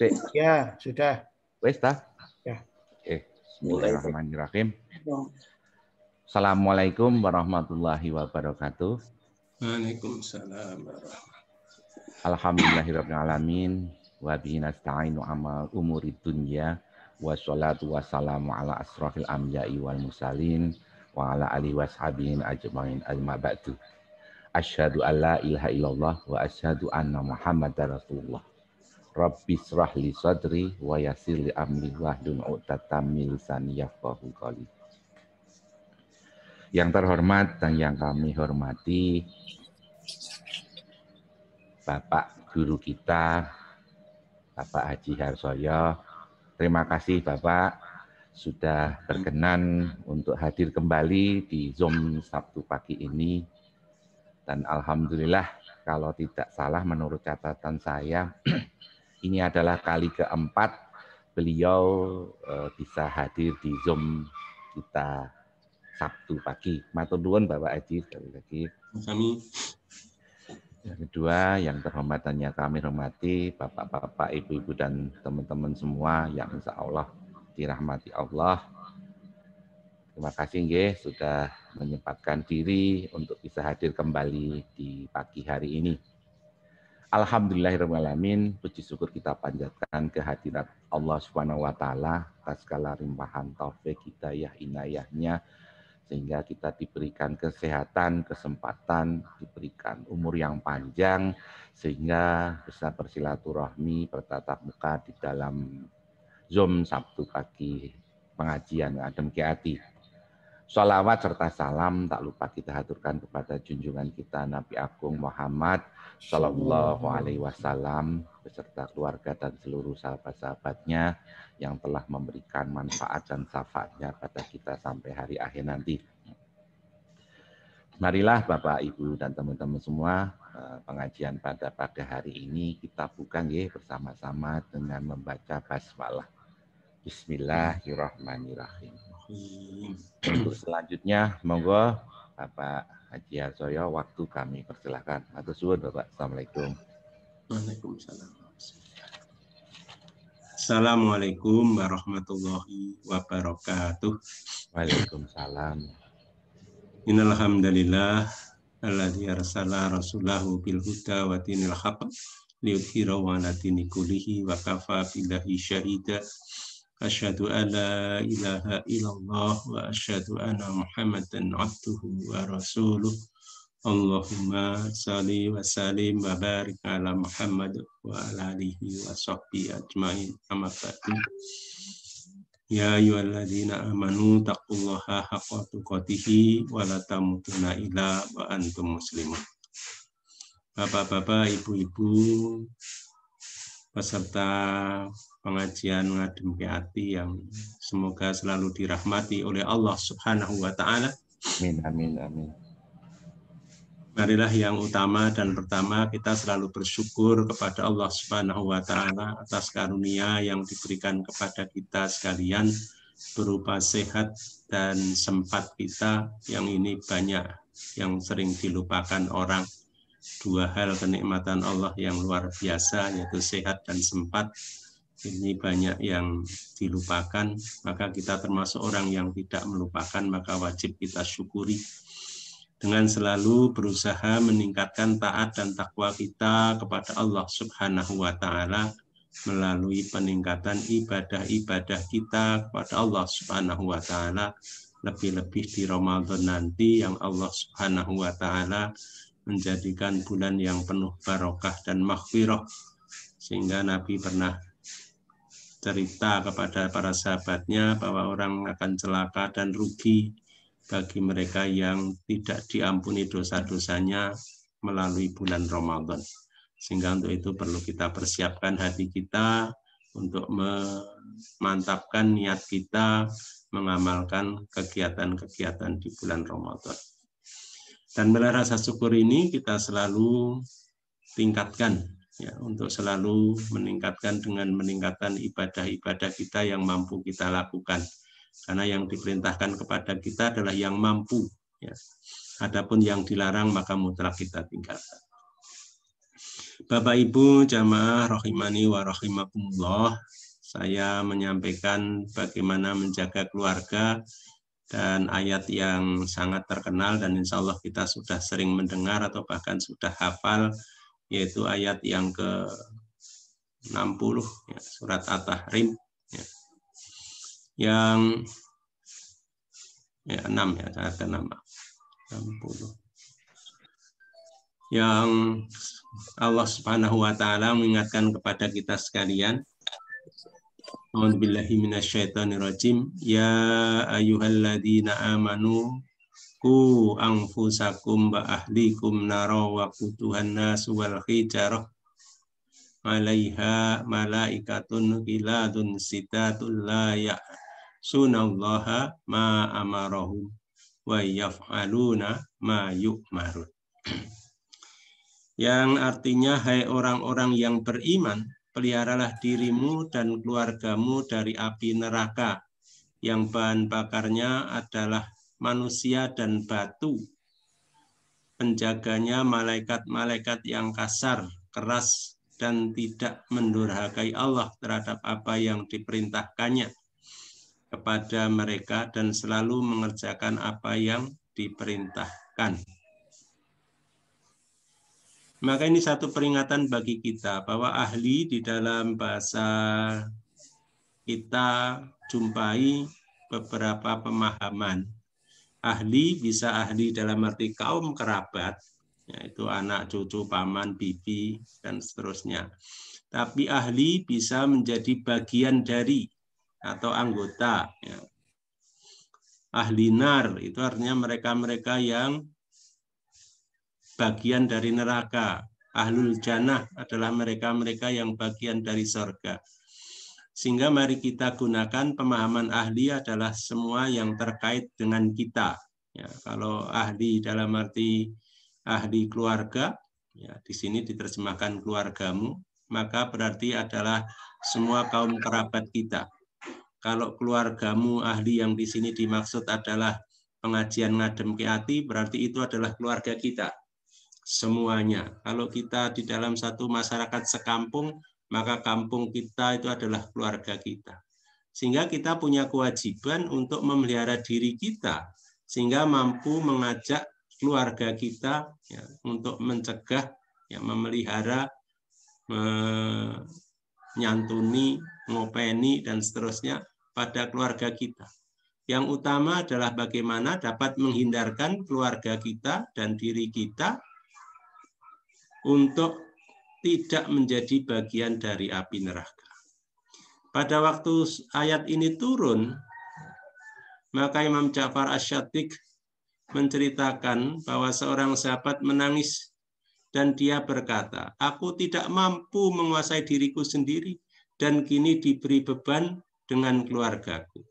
Cik. Ya, sudah. Wes ta? Ya. Oke. Bismillahirrahmanirrahim. Ya. Assalamualaikum warahmatullahi wabarakatuh. Waalaikumsalam warahmatullahi Alhamdulillahirabbil alamin wa bihi nasta'inu amal umuri dunya wassalatu wassalamu ala asrofil anbiya'i wal mursalin wa ala alihi washabihi ajmain amma ba'du. Asyhadu alla ilaha illallah wa asyhadu anna Muhammadar Rasulullah. Rabbi srah li sadri wa yasir li amri wahdun uqtatam yafqahu qali. Yang terhormat dan yang kami hormati Bapak guru kita Bapak Haji Harsoyo. Terima kasih Bapak sudah berkenan untuk hadir kembali di Zoom Sabtu pagi ini. Dan Alhamdulillah kalau tidak salah menurut catatan saya Ini adalah kali keempat beliau eh, bisa hadir di Zoom kita Sabtu pagi. Matur nuwun Bapak Haji sekali lagi. Kami. Yang kedua, yang terhormatannya kami hormati Bapak-bapak, Ibu-ibu dan teman-teman semua yang insya Allah dirahmati Allah. Terima kasih nggih sudah menyempatkan diri untuk bisa hadir kembali di pagi hari ini. Alhamdulillahirrahmanirrahim. Puji syukur kita panjatkan kehadirat Allah Subhanahu wa taala atas segala rimpahan taufik hidayah inayahnya sehingga kita diberikan kesehatan, kesempatan, diberikan umur yang panjang sehingga bisa bersilaturahmi bertatap muka di dalam Zoom Sabtu pagi pengajian Adem Kiati. Salawat serta salam tak lupa kita haturkan kepada junjungan kita Nabi Agung Muhammad Shallallahu Alaihi Wasallam beserta keluarga dan seluruh sahabat-sahabatnya yang telah memberikan manfaat dan syafaatnya pada kita sampai hari akhir nanti. Marilah Bapak, Ibu, dan teman-teman semua eh, pengajian pada pagi hari ini kita buka ya bersama-sama dengan membaca basmalah. Bismillahirrahmanirrahim. Untuk selanjutnya monggo Bapak Haji Arsoyo, waktu kami persilahkan. Matur suwun Bapak. Assalamualaikum. Waalaikumsalam. Assalamualaikum warahmatullahi wabarakatuh. Waalaikumsalam. Innal hamdalillah arsala rasulahu bil huda wa dinil haqq liyudhhirahu 'ala dini kullihi wa kafa billahi syahida. Asyhadu an la ilaha illallah wa asyhadu anna Muhammadan abduhu wa rasuluh. Allahumma salli wa sallim wa barik ala Muhammad wa ala alihi wa sahbihi ajmain. Amma ba'du. Ya ayyuhalladzina amanu taqullaha haqqa tuqatih wa la tamutunna illa wa antum muslimun. Bapak-bapak, ibu-ibu, peserta pengajian ngadem ke hati yang semoga selalu dirahmati oleh Allah Subhanahu wa taala. Amin amin amin. Marilah yang utama dan pertama kita selalu bersyukur kepada Allah Subhanahu wa taala atas karunia yang diberikan kepada kita sekalian berupa sehat dan sempat kita yang ini banyak yang sering dilupakan orang dua hal kenikmatan Allah yang luar biasa yaitu sehat dan sempat ini banyak yang dilupakan, maka kita termasuk orang yang tidak melupakan, maka wajib kita syukuri dengan selalu berusaha meningkatkan taat dan takwa kita kepada Allah Subhanahu wa taala melalui peningkatan ibadah-ibadah kita kepada Allah Subhanahu wa taala lebih-lebih di Ramadan nanti yang Allah Subhanahu wa taala menjadikan bulan yang penuh barokah dan maghfirah sehingga Nabi pernah cerita kepada para sahabatnya bahwa orang akan celaka dan rugi bagi mereka yang tidak diampuni dosa-dosanya melalui bulan Ramadan. Sehingga untuk itu perlu kita persiapkan hati kita untuk memantapkan niat kita mengamalkan kegiatan-kegiatan di bulan Ramadan. Dan melalui rasa syukur ini kita selalu tingkatkan ya, untuk selalu meningkatkan dengan meningkatkan ibadah-ibadah kita yang mampu kita lakukan. Karena yang diperintahkan kepada kita adalah yang mampu. Ya. Adapun yang dilarang maka mutlak kita tinggalkan. Bapak Ibu jamaah rohimani wa rohimakumullah, saya menyampaikan bagaimana menjaga keluarga dan ayat yang sangat terkenal dan insya Allah kita sudah sering mendengar atau bahkan sudah hafal yaitu ayat yang ke 60 ya, surat At-Tahrim ya. yang ya 6 ya ayat ke 6 60 yang Allah Subhanahu wa taala mengingatkan kepada kita sekalian A'udzubillahi minasyaitonirrajim ya ayyuhalladzina amanu ku anfusakum wa ahlikum nara wa kutuhan nasu wal khijarah alaiha malaikatun giladun sitatun la ya'sunallaha ma amarahum wa yaf'aluna ma yu'marun yang artinya hai orang-orang yang beriman peliharalah dirimu dan keluargamu dari api neraka yang bahan bakarnya adalah manusia dan batu. Penjaganya malaikat-malaikat yang kasar, keras, dan tidak mendurhakai Allah terhadap apa yang diperintahkannya kepada mereka dan selalu mengerjakan apa yang diperintahkan. Maka ini satu peringatan bagi kita bahwa ahli di dalam bahasa kita jumpai beberapa pemahaman ahli bisa ahli dalam arti kaum kerabat yaitu anak cucu paman bibi dan seterusnya tapi ahli bisa menjadi bagian dari atau anggota ya. ahli nar itu artinya mereka-mereka yang bagian dari neraka ahlul janah adalah mereka-mereka yang bagian dari sorga sehingga mari kita gunakan pemahaman ahli adalah semua yang terkait dengan kita. Ya, kalau ahli dalam arti ahli keluarga, ya, di sini diterjemahkan keluargamu, maka berarti adalah semua kaum kerabat kita. Kalau keluargamu ahli yang di sini dimaksud adalah pengajian ngadem keati, berarti itu adalah keluarga kita semuanya. Kalau kita di dalam satu masyarakat sekampung, maka kampung kita itu adalah keluarga kita. Sehingga kita punya kewajiban untuk memelihara diri kita, sehingga mampu mengajak keluarga kita ya, untuk mencegah, ya, memelihara, menyantuni, ngopeni, dan seterusnya pada keluarga kita. Yang utama adalah bagaimana dapat menghindarkan keluarga kita dan diri kita untuk tidak menjadi bagian dari api neraka. Pada waktu ayat ini turun, maka Imam Ja'far Asyatik menceritakan bahwa seorang sahabat menangis dan dia berkata, aku tidak mampu menguasai diriku sendiri dan kini diberi beban dengan keluargaku.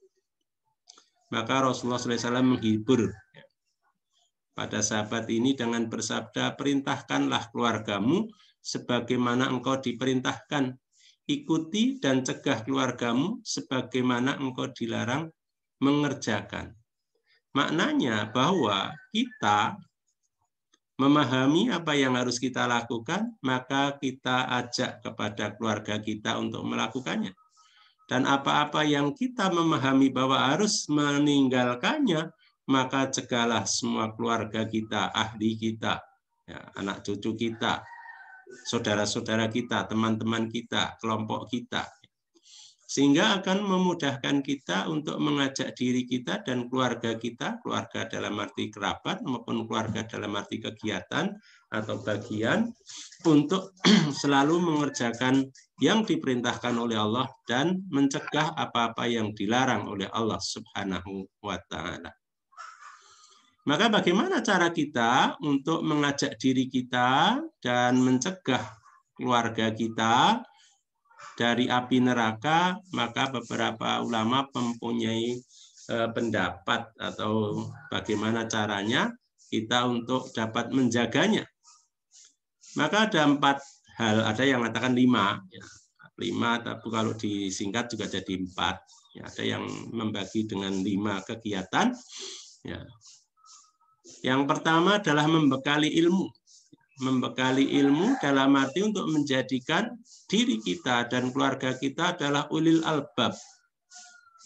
Maka Rasulullah SAW menghibur pada sahabat ini dengan bersabda, perintahkanlah keluargamu sebagaimana engkau diperintahkan. Ikuti dan cegah keluargamu sebagaimana engkau dilarang mengerjakan. Maknanya bahwa kita memahami apa yang harus kita lakukan, maka kita ajak kepada keluarga kita untuk melakukannya. Dan apa-apa yang kita memahami bahwa harus meninggalkannya, maka cegahlah semua keluarga kita, ahli kita, ya, anak cucu kita, saudara-saudara kita, teman-teman kita, kelompok kita. Sehingga akan memudahkan kita untuk mengajak diri kita dan keluarga kita, keluarga dalam arti kerabat maupun keluarga dalam arti kegiatan atau bagian, untuk selalu mengerjakan yang diperintahkan oleh Allah dan mencegah apa-apa yang dilarang oleh Allah Subhanahu wa Ta'ala. Maka bagaimana cara kita untuk mengajak diri kita dan mencegah keluarga kita dari api neraka? Maka beberapa ulama mempunyai e, pendapat atau bagaimana caranya kita untuk dapat menjaganya. Maka ada empat hal, ada yang mengatakan lima, ya, lima, tapi kalau disingkat juga jadi empat. Ya, ada yang membagi dengan lima kegiatan. Ya, yang pertama adalah membekali ilmu. Membekali ilmu dalam arti untuk menjadikan diri kita dan keluarga kita adalah ulil albab.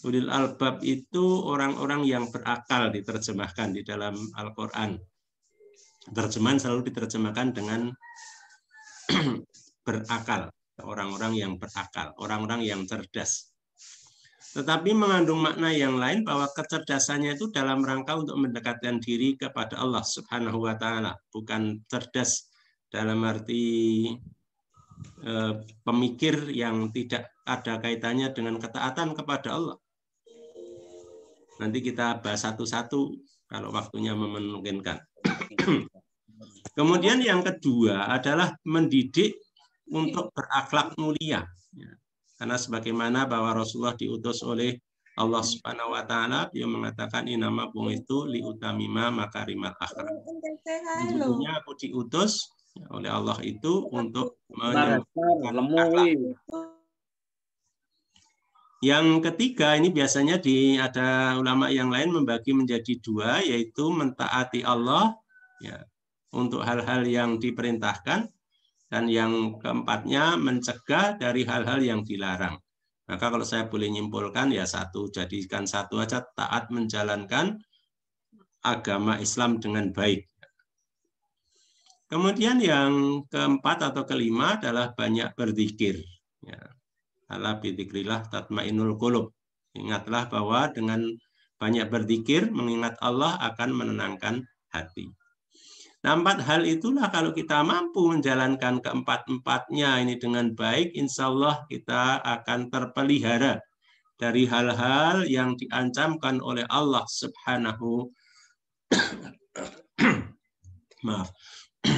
Ulil albab itu orang-orang yang berakal diterjemahkan di dalam Al-Quran. Terjemahan selalu diterjemahkan dengan berakal. Orang-orang yang berakal, orang-orang yang cerdas tetapi mengandung makna yang lain bahwa kecerdasannya itu dalam rangka untuk mendekatkan diri kepada Allah Subhanahu wa taala, bukan cerdas dalam arti e, pemikir yang tidak ada kaitannya dengan ketaatan kepada Allah. Nanti kita bahas satu-satu kalau waktunya memungkinkan. Kemudian yang kedua adalah mendidik untuk berakhlak mulia. Ya. Karena sebagaimana bahwa Rasulullah diutus oleh Allah Subhanahu wa taala yang mengatakan ini nama bung itu li utamima makarimal akhlak. Sesungguhnya aku diutus oleh Allah itu untuk menyempurnakan akhlak. Yang ketiga ini biasanya di ada ulama yang lain membagi menjadi dua yaitu mentaati Allah ya untuk hal-hal yang diperintahkan dan yang keempatnya mencegah dari hal-hal yang dilarang. Maka kalau saya boleh nyimpulkan ya satu, jadikan satu aja taat menjalankan agama Islam dengan baik. Kemudian yang keempat atau kelima adalah banyak berzikir. Ya. Allah bidzikrillah tatmainul qulub. Ingatlah bahwa dengan banyak berzikir mengingat Allah akan menenangkan hati. Nah, empat hal itulah kalau kita mampu menjalankan keempat-empatnya ini dengan baik, insya Allah kita akan terpelihara dari hal-hal yang diancamkan oleh Allah Subhanahu Maaf.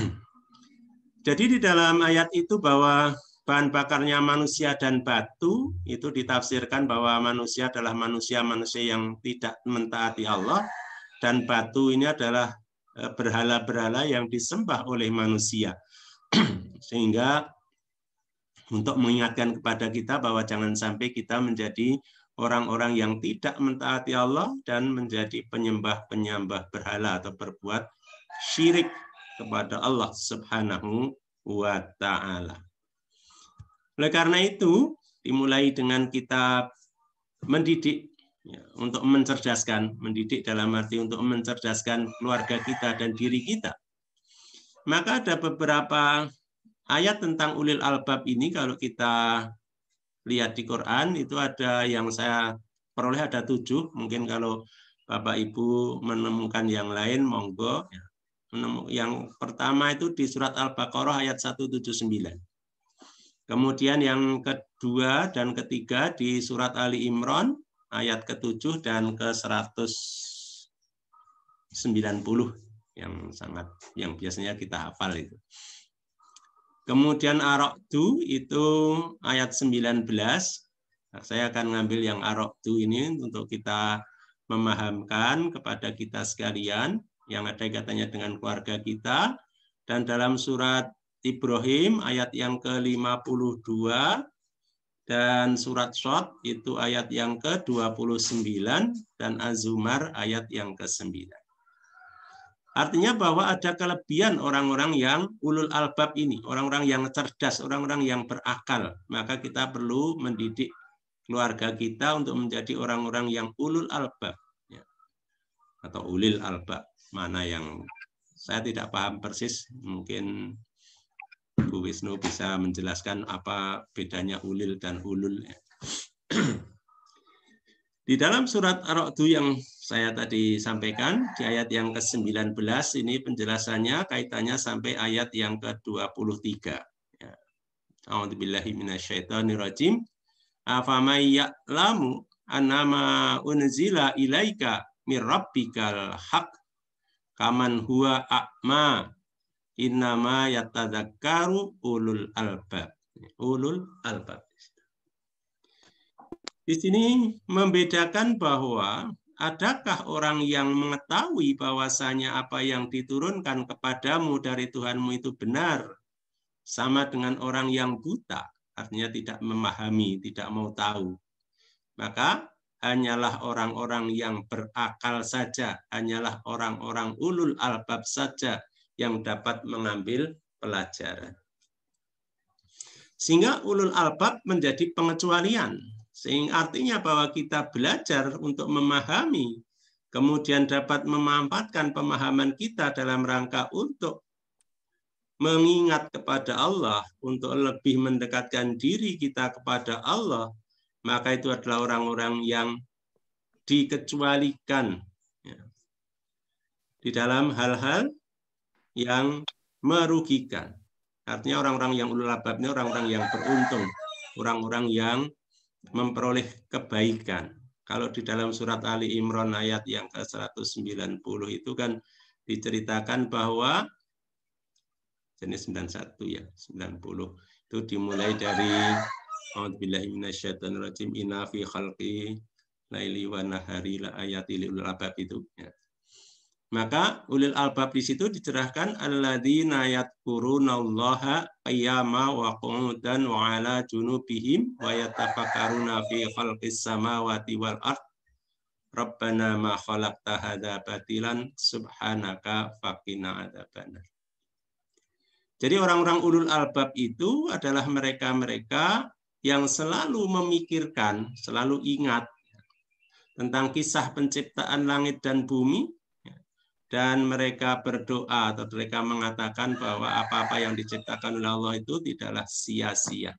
Jadi di dalam ayat itu bahwa bahan bakarnya manusia dan batu itu ditafsirkan bahwa manusia adalah manusia-manusia yang tidak mentaati Allah dan batu ini adalah Eh, berhala-berhala yang disembah oleh manusia. Sehingga untuk mengingatkan kepada kita bahwa jangan sampai kita menjadi orang-orang yang tidak mentaati Allah dan menjadi penyembah-penyembah berhala atau berbuat syirik kepada Allah Subhanahu wa taala. Oleh karena itu, dimulai dengan kita mendidik ya, untuk mencerdaskan, mendidik dalam arti untuk mencerdaskan keluarga kita dan diri kita. Maka ada beberapa ayat tentang ulil albab ini kalau kita lihat di Quran itu ada yang saya peroleh ada tujuh mungkin kalau Bapak Ibu menemukan yang lain monggo ya, yang pertama itu di surat Al-Baqarah ayat 179 kemudian yang kedua dan ketiga di surat Ali Imran ayat ke-7 dan ke-190 yang sangat yang biasanya kita hafal itu. Kemudian 2 itu ayat 19. Nah, saya akan ngambil yang arok 2 ini untuk kita memahamkan kepada kita sekalian yang ada katanya dengan keluarga kita. Dan dalam surat Ibrahim ayat yang ke-52 dan surat Shot itu ayat yang ke-29 dan Az-Zumar ayat yang ke-9. Artinya bahwa ada kelebihan orang-orang yang ulul albab ini, orang-orang yang cerdas, orang-orang yang berakal. Maka kita perlu mendidik keluarga kita untuk menjadi orang-orang yang ulul albab ya. atau ulil albab. Mana yang saya tidak paham persis, mungkin Bu Wisnu bisa menjelaskan apa bedanya ulil dan ulul. Di dalam surat Ar-Ra'du yang saya tadi sampaikan, di ayat yang ke-19 ini penjelasannya kaitannya sampai ayat yang ke-23. Ya. Afamai minasyaitonirrajim. Afamay ya'lamu anama unzila ilaika mirrabbikal haq kaman huwa a'ma Innama yatadakaru ulul albab. Ulul albab. Di sini membedakan bahwa adakah orang yang mengetahui bahwasanya apa yang diturunkan kepadamu dari Tuhanmu itu benar sama dengan orang yang buta artinya tidak memahami tidak mau tahu maka hanyalah orang-orang yang berakal saja hanyalah orang-orang ulul albab saja yang dapat mengambil pelajaran. Sehingga ulul albab menjadi pengecualian. Sehingga artinya bahwa kita belajar untuk memahami, kemudian dapat memanfaatkan pemahaman kita dalam rangka untuk mengingat kepada Allah, untuk lebih mendekatkan diri kita kepada Allah, maka itu adalah orang-orang yang dikecualikan ya, di dalam hal-hal yang merugikan. Artinya orang-orang yang ulul albab ini orang-orang yang beruntung, orang-orang yang memperoleh kebaikan. Kalau di dalam surat Ali Imran ayat yang ke-190 itu kan diceritakan bahwa jenis 91 ya, 90 itu dimulai dari A'udzubillahi minasyaitonirrajim inna fi khalqi laili wa nahari la ayati albab itu ya. Maka ulil albab di situ dicerahkan alladzina yadhkurunallaha qiyama wa qu'udan wa ala junubihim wa yatafakkaruna fi khalqis samawati wal ard. Rabbana ma khalaqta hadza batilan subhanaka faqina adzabannar. Jadi orang-orang ulul albab itu adalah mereka-mereka yang selalu memikirkan, selalu ingat tentang kisah penciptaan langit dan bumi dan mereka berdoa atau mereka mengatakan bahwa apa-apa yang diciptakan oleh Allah itu tidaklah sia-sia.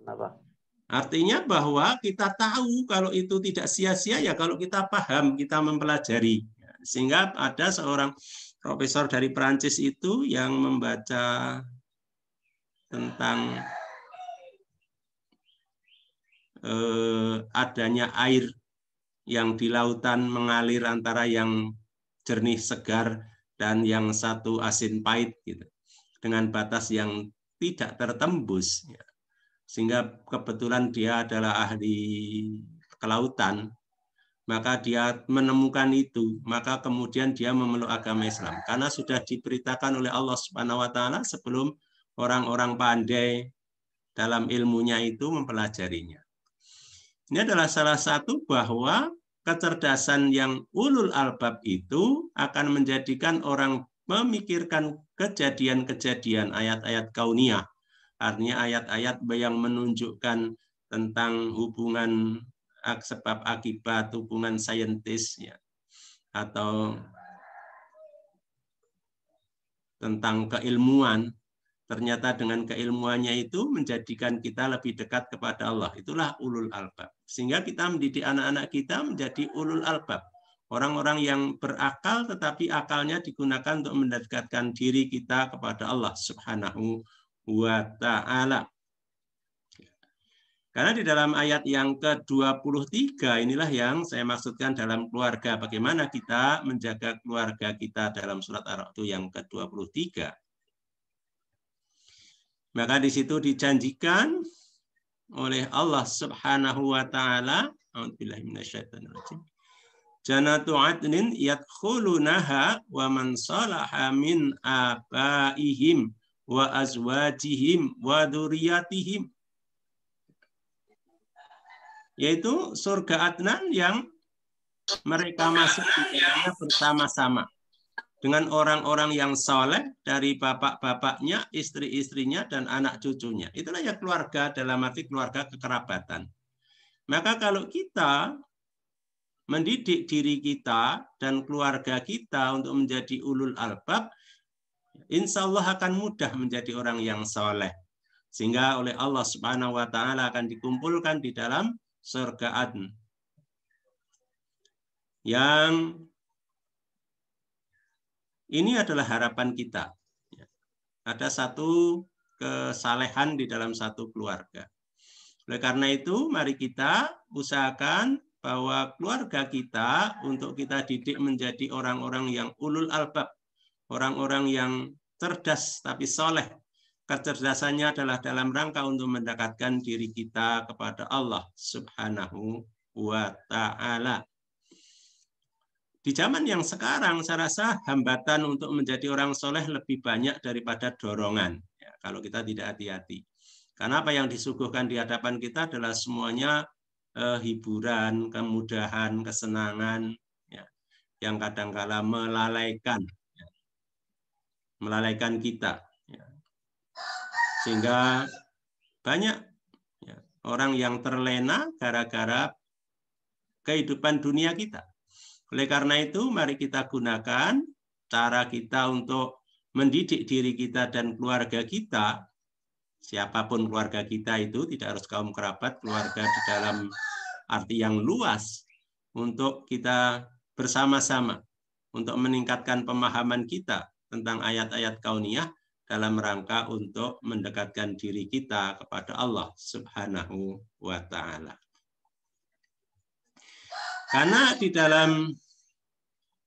Kenapa? Artinya bahwa kita tahu kalau itu tidak sia-sia ya kalau kita paham, kita mempelajari. Sehingga ada seorang profesor dari Perancis itu yang membaca tentang eh, adanya air yang di lautan mengalir antara yang jernih segar dan yang satu asin pahit gitu dengan batas yang tidak tertembus ya. sehingga kebetulan dia adalah ahli kelautan maka dia menemukan itu maka kemudian dia memeluk agama Islam karena sudah diberitakan oleh Allah Subhanahu wa taala sebelum orang-orang pandai dalam ilmunya itu mempelajarinya ini adalah salah satu bahwa kecerdasan yang ulul albab itu akan menjadikan orang memikirkan kejadian-kejadian ayat-ayat kauniyah. Artinya ayat-ayat yang menunjukkan tentang hubungan sebab akibat hubungan saintis ya atau tentang keilmuan Ternyata dengan keilmuannya itu menjadikan kita lebih dekat kepada Allah. Itulah ulul albab. Sehingga kita mendidik anak-anak kita menjadi ulul albab. Orang-orang yang berakal tetapi akalnya digunakan untuk mendekatkan diri kita kepada Allah subhanahu wa ta'ala. Karena di dalam ayat yang ke-23 inilah yang saya maksudkan dalam keluarga. Bagaimana kita menjaga keluarga kita dalam surat Ar-Ra'd yang ke-23 maka di situ dijanjikan oleh Allah Subhanahu wa taala, a'udzubillahi minasyaitonir rajim. Jannatu adnin yadkhulunaha wa man salaha min abaihim wa azwajihim wa dzurriyyatihim. Yaitu surga Adnan yang mereka masuk di dalamnya bersama-sama dengan orang-orang yang soleh dari bapak-bapaknya, istri-istrinya, dan anak cucunya. Itulah ya keluarga dalam arti keluarga kekerabatan. Maka kalau kita mendidik diri kita dan keluarga kita untuk menjadi ulul albab, insya Allah akan mudah menjadi orang yang soleh. Sehingga oleh Allah Subhanahu wa Ta'ala akan dikumpulkan di dalam surga adn. Yang ini adalah harapan kita. Ya. Ada satu kesalehan di dalam satu keluarga. Oleh karena itu, mari kita usahakan bahwa keluarga kita untuk kita didik menjadi orang-orang yang ulul albab, orang-orang yang cerdas tapi soleh. Kecerdasannya adalah dalam rangka untuk mendekatkan diri kita kepada Allah Subhanahu wa Ta'ala. Di zaman yang sekarang, saya rasa hambatan untuk menjadi orang soleh lebih banyak daripada dorongan. Ya, kalau kita tidak hati-hati. Karena apa yang disuguhkan di hadapan kita adalah semuanya eh, hiburan, kemudahan, kesenangan, ya, yang kadangkala melalaikan, ya, melalaikan kita, ya. sehingga banyak ya, orang yang terlena gara-gara kehidupan dunia kita. Oleh karena itu, mari kita gunakan cara kita untuk mendidik diri kita dan keluarga kita. Siapapun keluarga kita itu, tidak harus kaum kerabat, keluarga di dalam arti yang luas, untuk kita bersama-sama, untuk meningkatkan pemahaman kita tentang ayat-ayat kauniyah dalam rangka untuk mendekatkan diri kita kepada Allah Subhanahu wa Ta'ala. Karena di dalam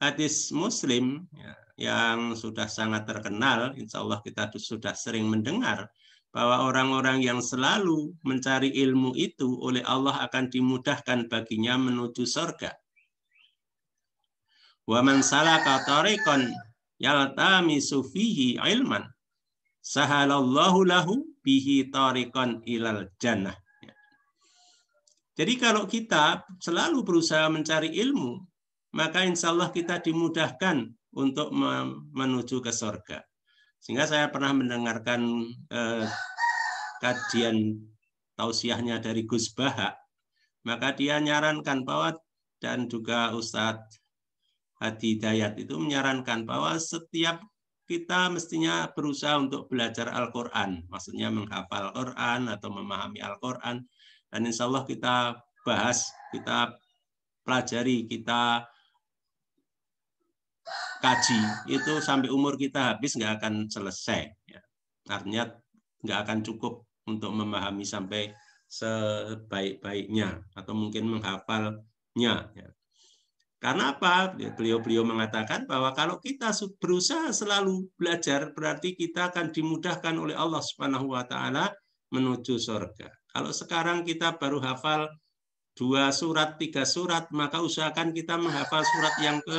hadis Muslim ya, yang sudah sangat terkenal, insya Allah kita sudah sering mendengar bahwa orang-orang yang selalu mencari ilmu itu oleh Allah akan dimudahkan baginya menuju surga. Wa man salaka tariqan yaltamisu fihi ilman sahalallahu lahu bihi tariqan ilal jannah. Jadi kalau kita selalu berusaha mencari ilmu, maka insya Allah kita dimudahkan untuk menuju ke sorga. Sehingga saya pernah mendengarkan eh, kajian tausiahnya dari Gus Baha, maka dia nyarankan bahwa dan juga Ustadz Hadi Dayat itu menyarankan bahwa setiap kita mestinya berusaha untuk belajar Al-Quran, maksudnya menghafal Al-Quran atau memahami Al-Quran, dan insya Allah kita bahas, kita pelajari, kita kaji itu sampai umur kita habis nggak akan selesai. Ya. Artinya nggak akan cukup untuk memahami sampai sebaik-baiknya atau mungkin menghafalnya. Ya. Karena apa? Beliau-beliau mengatakan bahwa kalau kita berusaha selalu belajar, berarti kita akan dimudahkan oleh Allah Subhanahu wa taala menuju surga. Kalau sekarang kita baru hafal dua surat, tiga surat, maka usahakan kita menghafal surat yang ke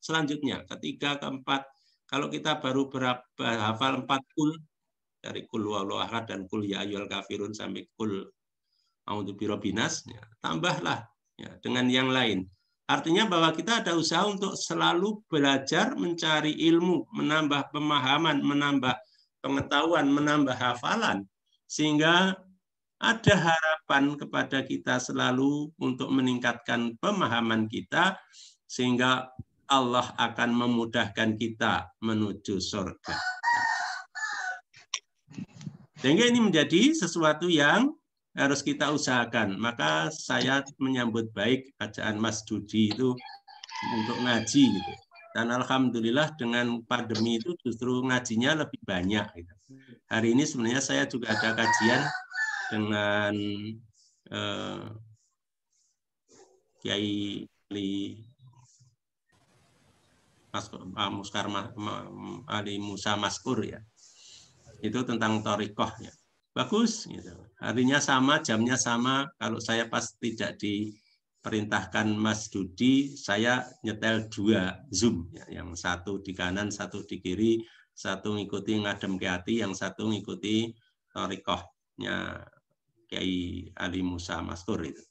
selanjutnya, ketiga, keempat. Kalau kita baru berapa, hafal empat kul, dari kul walau dan kul ya ayyul kafirun sampai kul audubirobinas, ya, tambahlah ya, dengan yang lain. Artinya bahwa kita ada usaha untuk selalu belajar, mencari ilmu, menambah pemahaman, menambah pengetahuan, menambah hafalan, sehingga ada harapan kepada kita selalu untuk meningkatkan pemahaman kita sehingga Allah akan memudahkan kita menuju surga. Sehingga ini menjadi sesuatu yang harus kita usahakan. Maka saya menyambut baik ajaan Mas Dudi itu untuk ngaji. Gitu. Dan alhamdulillah dengan pandemi itu justru ngajinya lebih banyak. Gitu. Hari ini sebenarnya saya juga ada kajian dengan uh, Kiai Ali Mas, uh, Muskar Ma, Ma, Ali Musa Maskur ya itu tentang torikoh ya bagus gitu harinya sama jamnya sama kalau saya pas tidak diperintahkan Mas Dudi saya nyetel dua zoom ya. yang satu di kanan satu di kiri satu ngikuti ngadem ke yang satu ngikuti torikohnya Kiai Ali Musa Mastur itu.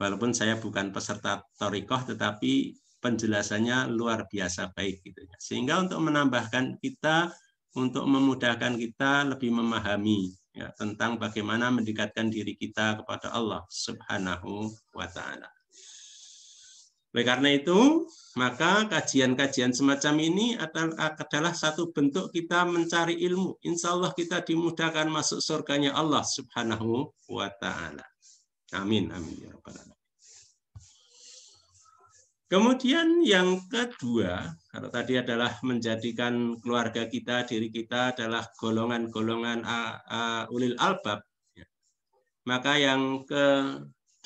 Walaupun saya bukan peserta torikoh, tetapi penjelasannya luar biasa baik gitu ya. Sehingga untuk menambahkan kita, untuk memudahkan kita lebih memahami ya, tentang bagaimana mendekatkan diri kita kepada Allah Subhanahu wa taala. Oleh karena itu, maka kajian-kajian semacam ini adalah satu bentuk kita mencari ilmu. Insya Allah kita dimudahkan masuk surganya Allah subhanahu wa ta'ala. Amin, amin. Ya Rabbal Alamin. Kemudian yang kedua, kalau tadi adalah menjadikan keluarga kita, diri kita adalah golongan-golongan ulil albab, ya. maka yang ke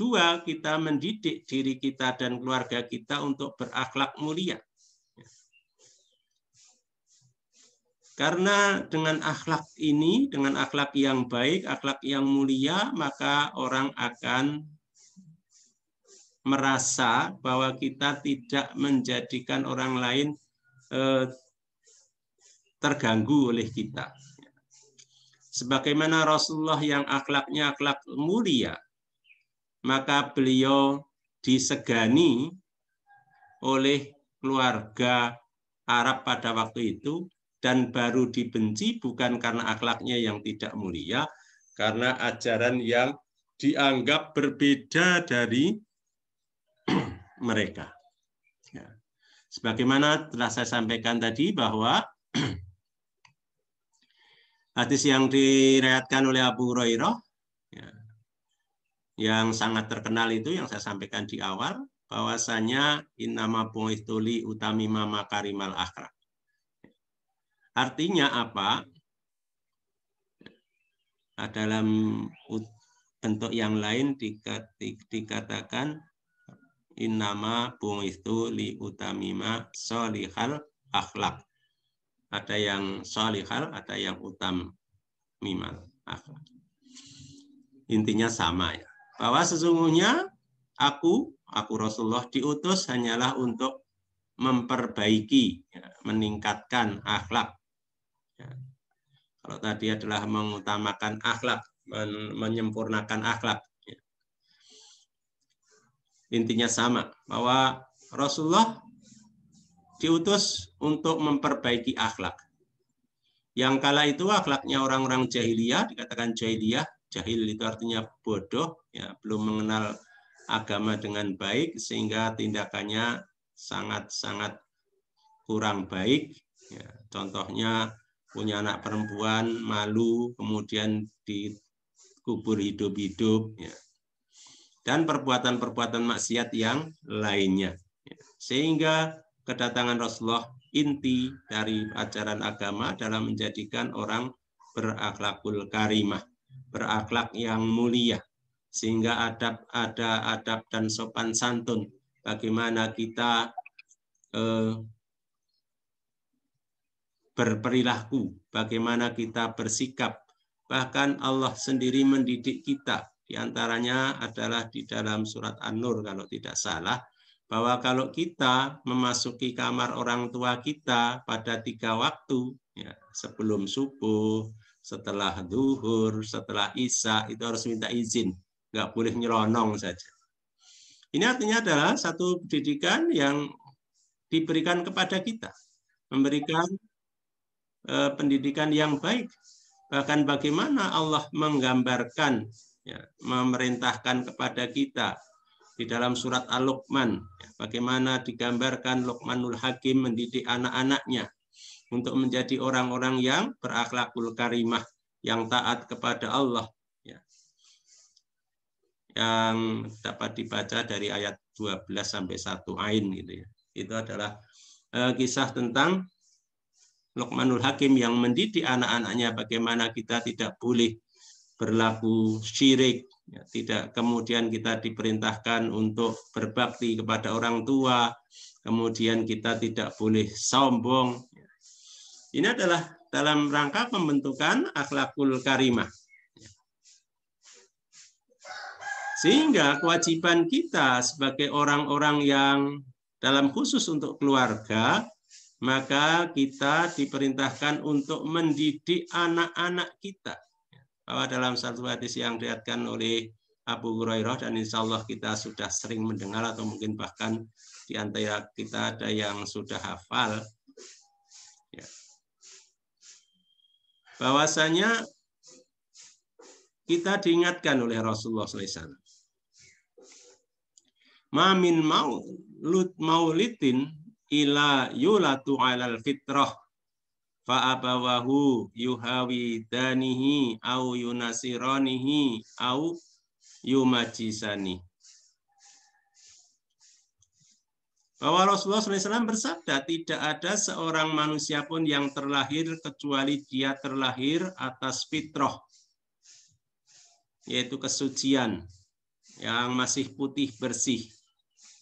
Dua, kita mendidik diri kita dan keluarga kita untuk berakhlak mulia. Karena dengan akhlak ini, dengan akhlak yang baik, akhlak yang mulia, maka orang akan merasa bahwa kita tidak menjadikan orang lain eh, terganggu oleh kita. Sebagaimana Rasulullah yang akhlaknya akhlak mulia, maka beliau disegani oleh keluarga Arab pada waktu itu dan baru dibenci bukan karena akhlaknya yang tidak mulia, karena ajaran yang dianggap berbeda dari mereka. Ya. Sebagaimana telah saya sampaikan tadi bahwa hadis yang direhatkan oleh Abu Hurairah yang sangat terkenal itu yang saya sampaikan di awal bahwasanya innama bu'ituli utami mama karimal akhrab. Artinya apa? Nah, dalam bentuk yang lain dikatakan innama bungistu li utamima solihal akhlak. Ada yang solihal, ada yang utam mimal akhlak. Intinya sama ya bahwa sesungguhnya aku, aku Rasulullah diutus hanyalah untuk memperbaiki, ya, meningkatkan akhlak. Ya. Kalau tadi adalah mengutamakan akhlak, men menyempurnakan akhlak. Ya. Intinya sama, bahwa Rasulullah diutus untuk memperbaiki akhlak. Yang kala itu akhlaknya orang-orang jahiliyah, dikatakan jahiliyah, jahil itu artinya bodoh, ya, belum mengenal agama dengan baik sehingga tindakannya sangat-sangat kurang baik. Ya, contohnya punya anak perempuan malu kemudian dikubur hidup-hidup. Ya. Dan perbuatan-perbuatan maksiat yang lainnya. Ya. Sehingga kedatangan Rasulullah inti dari ajaran agama dalam menjadikan orang berakhlakul karimah berakhlak yang mulia sehingga adab ada adab dan sopan santun bagaimana kita eh, berperilaku bagaimana kita bersikap bahkan Allah sendiri mendidik kita diantaranya adalah di dalam surat An-Nur kalau tidak salah bahwa kalau kita memasuki kamar orang tua kita pada tiga waktu ya, sebelum subuh setelah duhur, setelah isya itu harus minta izin, nggak boleh nyeronong saja. Ini artinya adalah satu pendidikan yang diberikan kepada kita, memberikan e, pendidikan yang baik. Bahkan bagaimana Allah menggambarkan, ya, memerintahkan kepada kita di dalam surat Al-Luqman, ya, bagaimana digambarkan Luqmanul Hakim mendidik anak-anaknya, untuk menjadi orang-orang yang berakhlakul karimah, yang taat kepada Allah. Ya. Yang dapat dibaca dari ayat 12 sampai 1 ain gitu ya. Itu adalah eh, kisah tentang Lokmanul Hakim yang mendidik anak-anaknya bagaimana kita tidak boleh berlaku syirik, ya, tidak kemudian kita diperintahkan untuk berbakti kepada orang tua, kemudian kita tidak boleh sombong, ini adalah dalam rangka pembentukan akhlakul karimah. Sehingga kewajiban kita sebagai orang-orang yang dalam khusus untuk keluarga, maka kita diperintahkan untuk mendidik anak-anak kita. Bahwa dalam satu hadis yang dilihatkan oleh Abu Hurairah dan insya Allah kita sudah sering mendengar atau mungkin bahkan di antara kita ada yang sudah hafal bahwasanya kita diingatkan oleh Rasulullah SAW. Mamin maulut maulitin ila yulatu alal fitrah fa'abawahu danihi au yunasiranihi au yumajisanihi. bahwa Rasulullah SAW bersabda, tidak ada seorang manusia pun yang terlahir kecuali dia terlahir atas fitrah, yaitu kesucian yang masih putih bersih,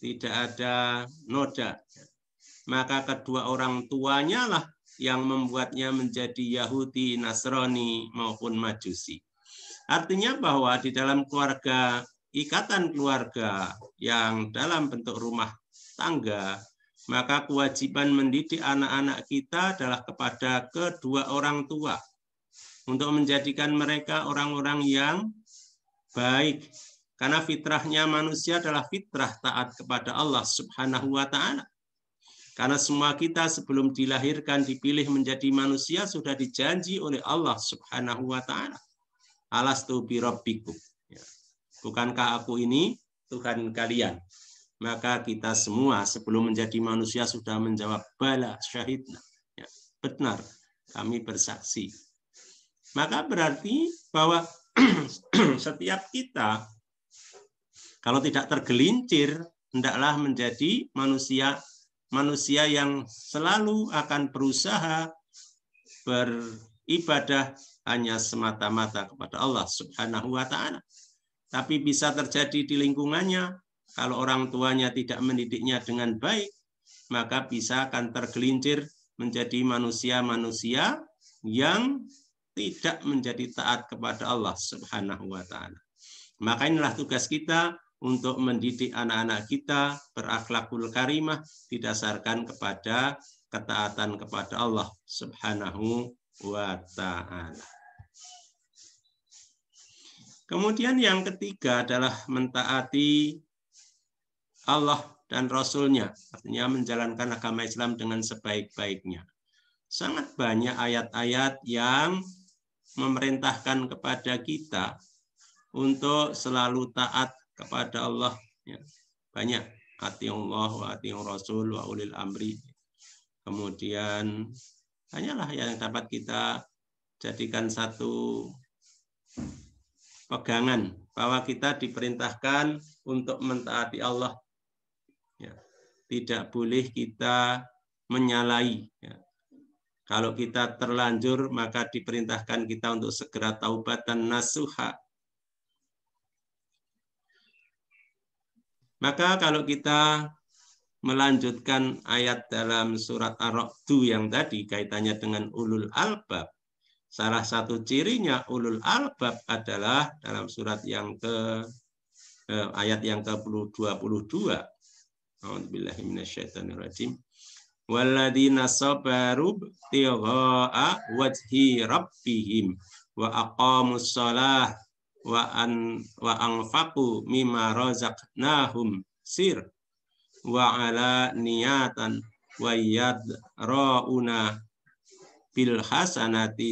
tidak ada noda. Maka kedua orang tuanya lah yang membuatnya menjadi Yahudi, Nasrani maupun Majusi. Artinya bahwa di dalam keluarga ikatan keluarga yang dalam bentuk rumah tangga, maka kewajiban mendidik anak-anak kita adalah kepada kedua orang tua untuk menjadikan mereka orang-orang yang baik. Karena fitrahnya manusia adalah fitrah taat kepada Allah Subhanahu wa taala. Karena semua kita sebelum dilahirkan dipilih menjadi manusia sudah dijanji oleh Allah Subhanahu wa taala. Alastu bi ya. Bukankah aku ini Tuhan kalian? maka kita semua sebelum menjadi manusia sudah menjawab bala syahidna. Ya, benar, kami bersaksi. Maka berarti bahwa setiap kita kalau tidak tergelincir hendaklah menjadi manusia manusia yang selalu akan berusaha beribadah hanya semata-mata kepada Allah Subhanahu wa taala. Tapi bisa terjadi di lingkungannya kalau orang tuanya tidak mendidiknya dengan baik, maka bisa akan tergelincir menjadi manusia-manusia yang tidak menjadi taat kepada Allah Subhanahu wa taala. Maka inilah tugas kita untuk mendidik anak-anak kita berakhlakul karimah didasarkan kepada ketaatan kepada Allah Subhanahu wa taala. Kemudian yang ketiga adalah mentaati Allah dan Rasulnya, artinya menjalankan agama Islam dengan sebaik-baiknya. Sangat banyak ayat-ayat yang memerintahkan kepada kita untuk selalu taat kepada Allah. Ya. banyak hati Allah, hati rasul wa ulil amri. Kemudian hanyalah yang dapat kita jadikan satu pegangan bahwa kita diperintahkan untuk mentaati Allah tidak boleh kita menyalahi. Ya. Kalau kita terlanjur, maka diperintahkan kita untuk segera taubat dan nasuha. Maka kalau kita melanjutkan ayat dalam surat Ar-Ra'du yang tadi kaitannya dengan ulul albab, salah satu cirinya ulul albab adalah dalam surat yang ke eh, ayat yang ke-22 A'udzubillahi minasyaitonirrajim. Walladzina sabaru tigha'a wajhi rabbihim wa aqamus shalah wa an wa anfaqu mimma razaqnahum sir wa ala niyatan wa yadrauna bil hasanati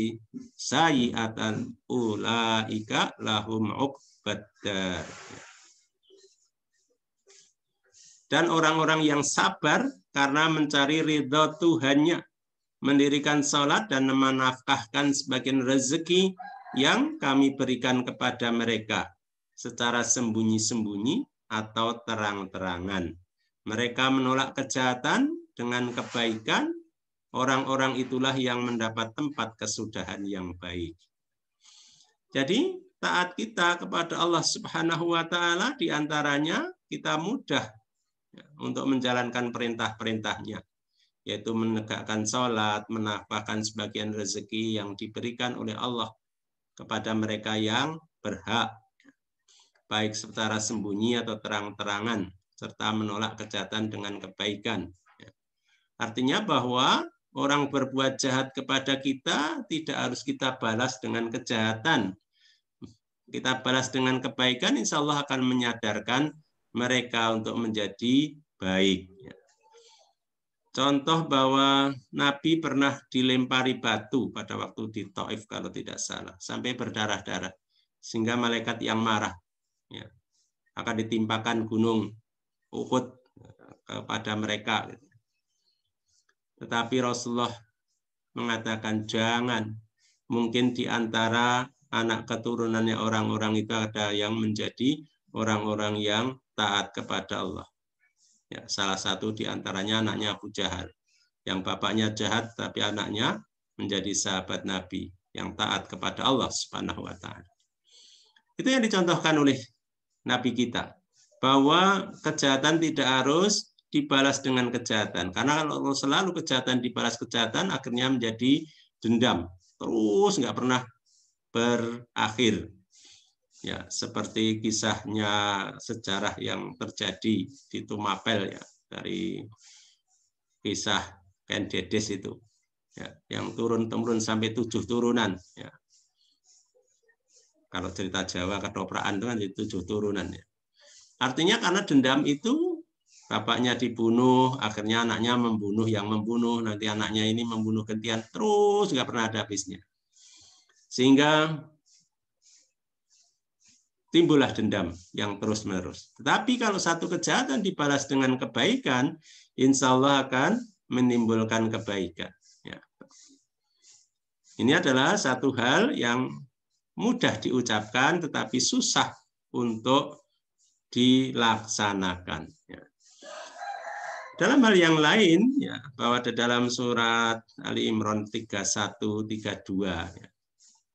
sayiatan ulaika lahum uqbadar. Dan orang-orang yang sabar karena mencari ridho Tuhannya, mendirikan sholat dan menafkahkan sebagian rezeki yang kami berikan kepada mereka secara sembunyi-sembunyi atau terang-terangan. Mereka menolak kejahatan dengan kebaikan. Orang-orang itulah yang mendapat tempat kesudahan yang baik. Jadi taat kita kepada Allah Subhanahu wa taala diantaranya kita mudah Ya, untuk menjalankan perintah-perintahnya yaitu menegakkan sholat, menafkahkan sebagian rezeki yang diberikan oleh Allah kepada mereka yang berhak, baik secara sembunyi atau terang-terangan, serta menolak kejahatan dengan kebaikan. Ya, artinya bahwa orang berbuat jahat kepada kita tidak harus kita balas dengan kejahatan. Kita balas dengan kebaikan, insya Allah akan menyadarkan mereka untuk menjadi baik. Ya. Contoh bahwa Nabi pernah dilempari batu pada waktu di Taif kalau tidak salah, sampai berdarah-darah, sehingga malaikat yang marah ya, akan ditimpakan gunung Uhud ya, kepada mereka. Gitu. Tetapi Rasulullah mengatakan jangan, mungkin di antara anak keturunannya orang-orang itu ada yang menjadi orang-orang yang taat kepada Allah. Ya, salah satu di antaranya anaknya Abu Jahal. Yang bapaknya jahat tapi anaknya menjadi sahabat Nabi yang taat kepada Allah Subhanahu wa taala. Itu yang dicontohkan oleh Nabi kita bahwa kejahatan tidak harus dibalas dengan kejahatan. Karena kalau selalu kejahatan dibalas kejahatan akhirnya menjadi dendam. Terus nggak pernah berakhir ya seperti kisahnya sejarah yang terjadi di Tumapel ya dari kisah Ken Dedes itu ya, yang turun temurun sampai tujuh turunan ya. kalau cerita Jawa kedopraan itu kan tujuh turunan ya. artinya karena dendam itu bapaknya dibunuh akhirnya anaknya membunuh yang membunuh nanti anaknya ini membunuh gantian terus nggak pernah ada habisnya sehingga timbullah dendam yang terus-menerus. Tetapi kalau satu kejahatan dibalas dengan kebaikan, insya Allah akan menimbulkan kebaikan. Ya. Ini adalah satu hal yang mudah diucapkan, tetapi susah untuk dilaksanakan. Ya. Dalam hal yang lain, ya, bahwa di dalam surat Ali Imran 31-32, ya,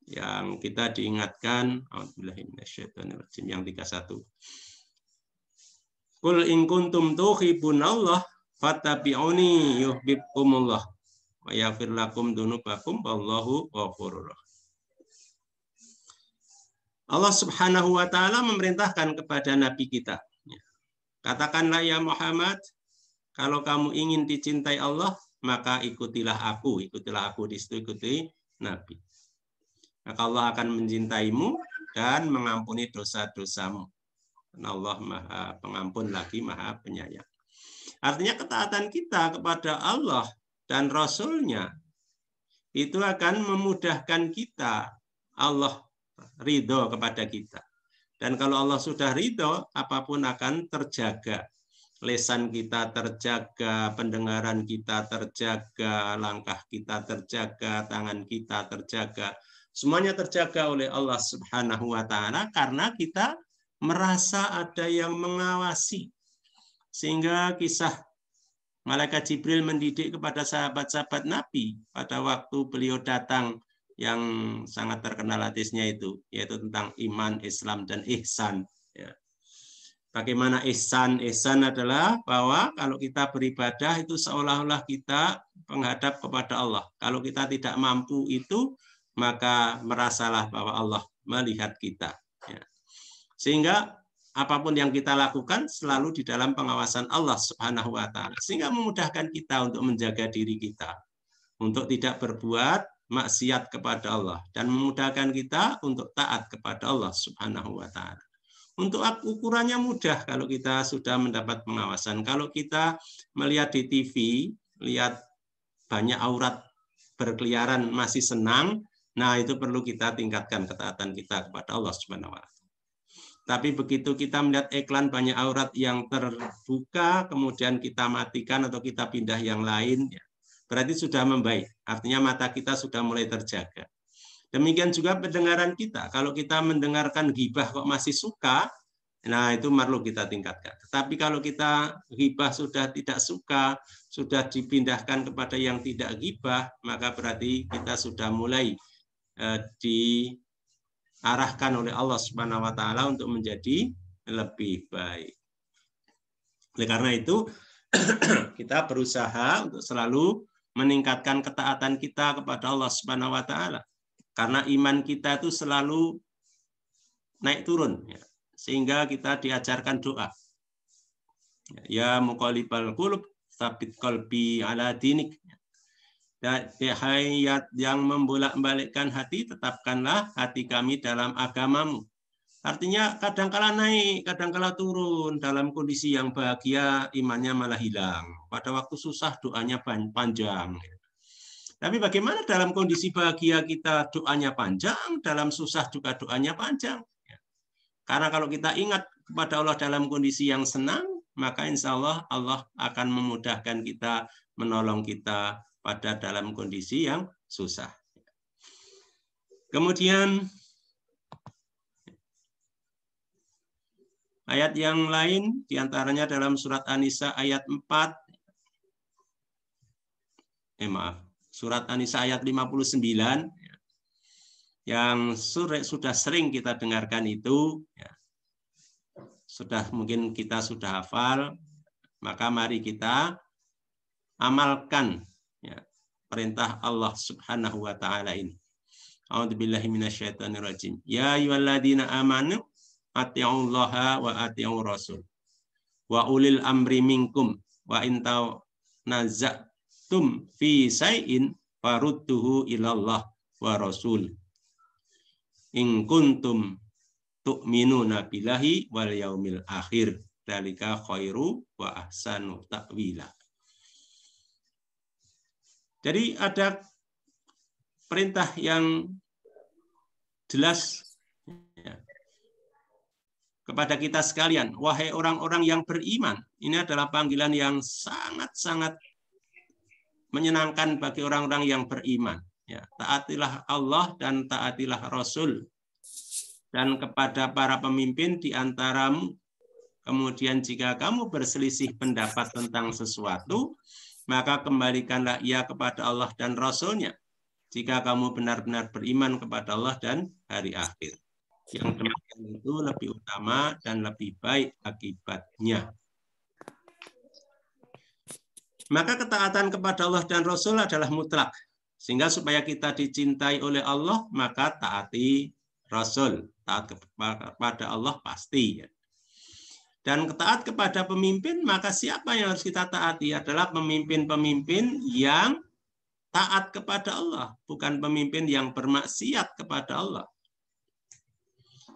yang kita diingatkan rajim yang 31. Kul in kuntum Allah fattabi'uni yuhibbukumullah wa yaghfir lakum dunubakum wallahu ghafurur Allah Subhanahu wa taala memerintahkan kepada nabi kita. Ya. Katakanlah ya Muhammad, kalau kamu ingin dicintai Allah, maka ikutilah aku, ikutilah aku di situ ikuti nabi maka Allah akan mencintaimu dan mengampuni dosa-dosamu. Allah Maha Pengampun lagi Maha Penyayang. Artinya ketaatan kita kepada Allah dan Rasulnya itu akan memudahkan kita. Allah ridho kepada kita. Dan kalau Allah sudah ridho, apapun akan terjaga. Lesan kita terjaga, pendengaran kita terjaga, langkah kita terjaga, tangan kita terjaga, Semuanya terjaga oleh Allah Subhanahu wa taala karena kita merasa ada yang mengawasi. Sehingga kisah Malaikat Jibril mendidik kepada sahabat-sahabat Nabi pada waktu beliau datang yang sangat terkenal hadisnya itu, yaitu tentang iman, Islam, dan ihsan. Ya. Bagaimana ihsan? Ihsan adalah bahwa kalau kita beribadah itu seolah-olah kita menghadap kepada Allah. Kalau kita tidak mampu itu, maka merasalah bahwa Allah melihat kita. Ya. Sehingga apapun yang kita lakukan selalu di dalam pengawasan Allah Subhanahu wa taala sehingga memudahkan kita untuk menjaga diri kita untuk tidak berbuat maksiat kepada Allah dan memudahkan kita untuk taat kepada Allah Subhanahu wa taala. Untuk ukurannya mudah kalau kita sudah mendapat pengawasan. Kalau kita melihat di TV, lihat banyak aurat berkeliaran masih senang, Nah, itu perlu kita tingkatkan ketaatan kita kepada Allah Subhanahu wa Tapi begitu kita melihat iklan banyak aurat yang terbuka, kemudian kita matikan atau kita pindah yang lain, ya, berarti sudah membaik. Artinya mata kita sudah mulai terjaga. Demikian juga pendengaran kita. Kalau kita mendengarkan gibah kok masih suka, nah itu perlu kita tingkatkan. Tapi kalau kita gibah sudah tidak suka, sudah dipindahkan kepada yang tidak gibah, maka berarti kita sudah mulai Eh, diarahkan oleh Allah Subhanahu wa taala untuk menjadi lebih baik. Oleh karena itu kita berusaha untuk selalu meningkatkan ketaatan kita kepada Allah Subhanahu wa taala. Karena iman kita itu selalu naik turun ya. sehingga kita diajarkan doa. Ya, ya muqallibal qulub tsabbit qalbi ala dinik hayat yang membolak-balikkan hati, tetapkanlah hati kami dalam agamamu. Artinya kadangkala naik, kadangkala turun dalam kondisi yang bahagia, imannya malah hilang. Pada waktu susah doanya panjang. Tapi bagaimana dalam kondisi bahagia kita doanya panjang, dalam susah juga doanya panjang. Karena kalau kita ingat kepada Allah dalam kondisi yang senang, maka insya Allah Allah akan memudahkan kita, menolong kita pada dalam kondisi yang susah. Kemudian ayat yang lain diantaranya dalam surat An-Nisa ayat 4 eh maaf, surat An-Nisa ayat 59 yang sudah sering kita dengarkan itu ya, sudah mungkin kita sudah hafal maka mari kita amalkan perintah Allah Subhanahu wa taala ini. A'udzubillahi minasyaitonirrajim. Ya ayyuhalladzina amanu atti'ullaha wa atti'ur rasul. Wa ulil amri minkum wa intaw nazatum fi sayin farudduhu ilallah wa rasul. In kuntum tu'minuna billahi wal yaumil akhir. Dalika khairu wa ahsanu ta'wila. Jadi ada perintah yang jelas ya, kepada kita sekalian, wahai orang-orang yang beriman. Ini adalah panggilan yang sangat-sangat menyenangkan bagi orang-orang yang beriman. Ya, taatilah Allah dan taatilah Rasul dan kepada para pemimpin di antaramu. Kemudian jika kamu berselisih pendapat tentang sesuatu, maka kembalikanlah ia kepada Allah dan Rasulnya jika kamu benar-benar beriman kepada Allah dan hari akhir. Yang demikian itu lebih utama dan lebih baik akibatnya. Maka ketaatan kepada Allah dan Rasul adalah mutlak. Sehingga supaya kita dicintai oleh Allah, maka taati Rasul. Taat kepada Allah pasti. ya dan taat kepada pemimpin, maka siapa yang harus kita taati adalah pemimpin-pemimpin yang taat kepada Allah, bukan pemimpin yang bermaksiat kepada Allah.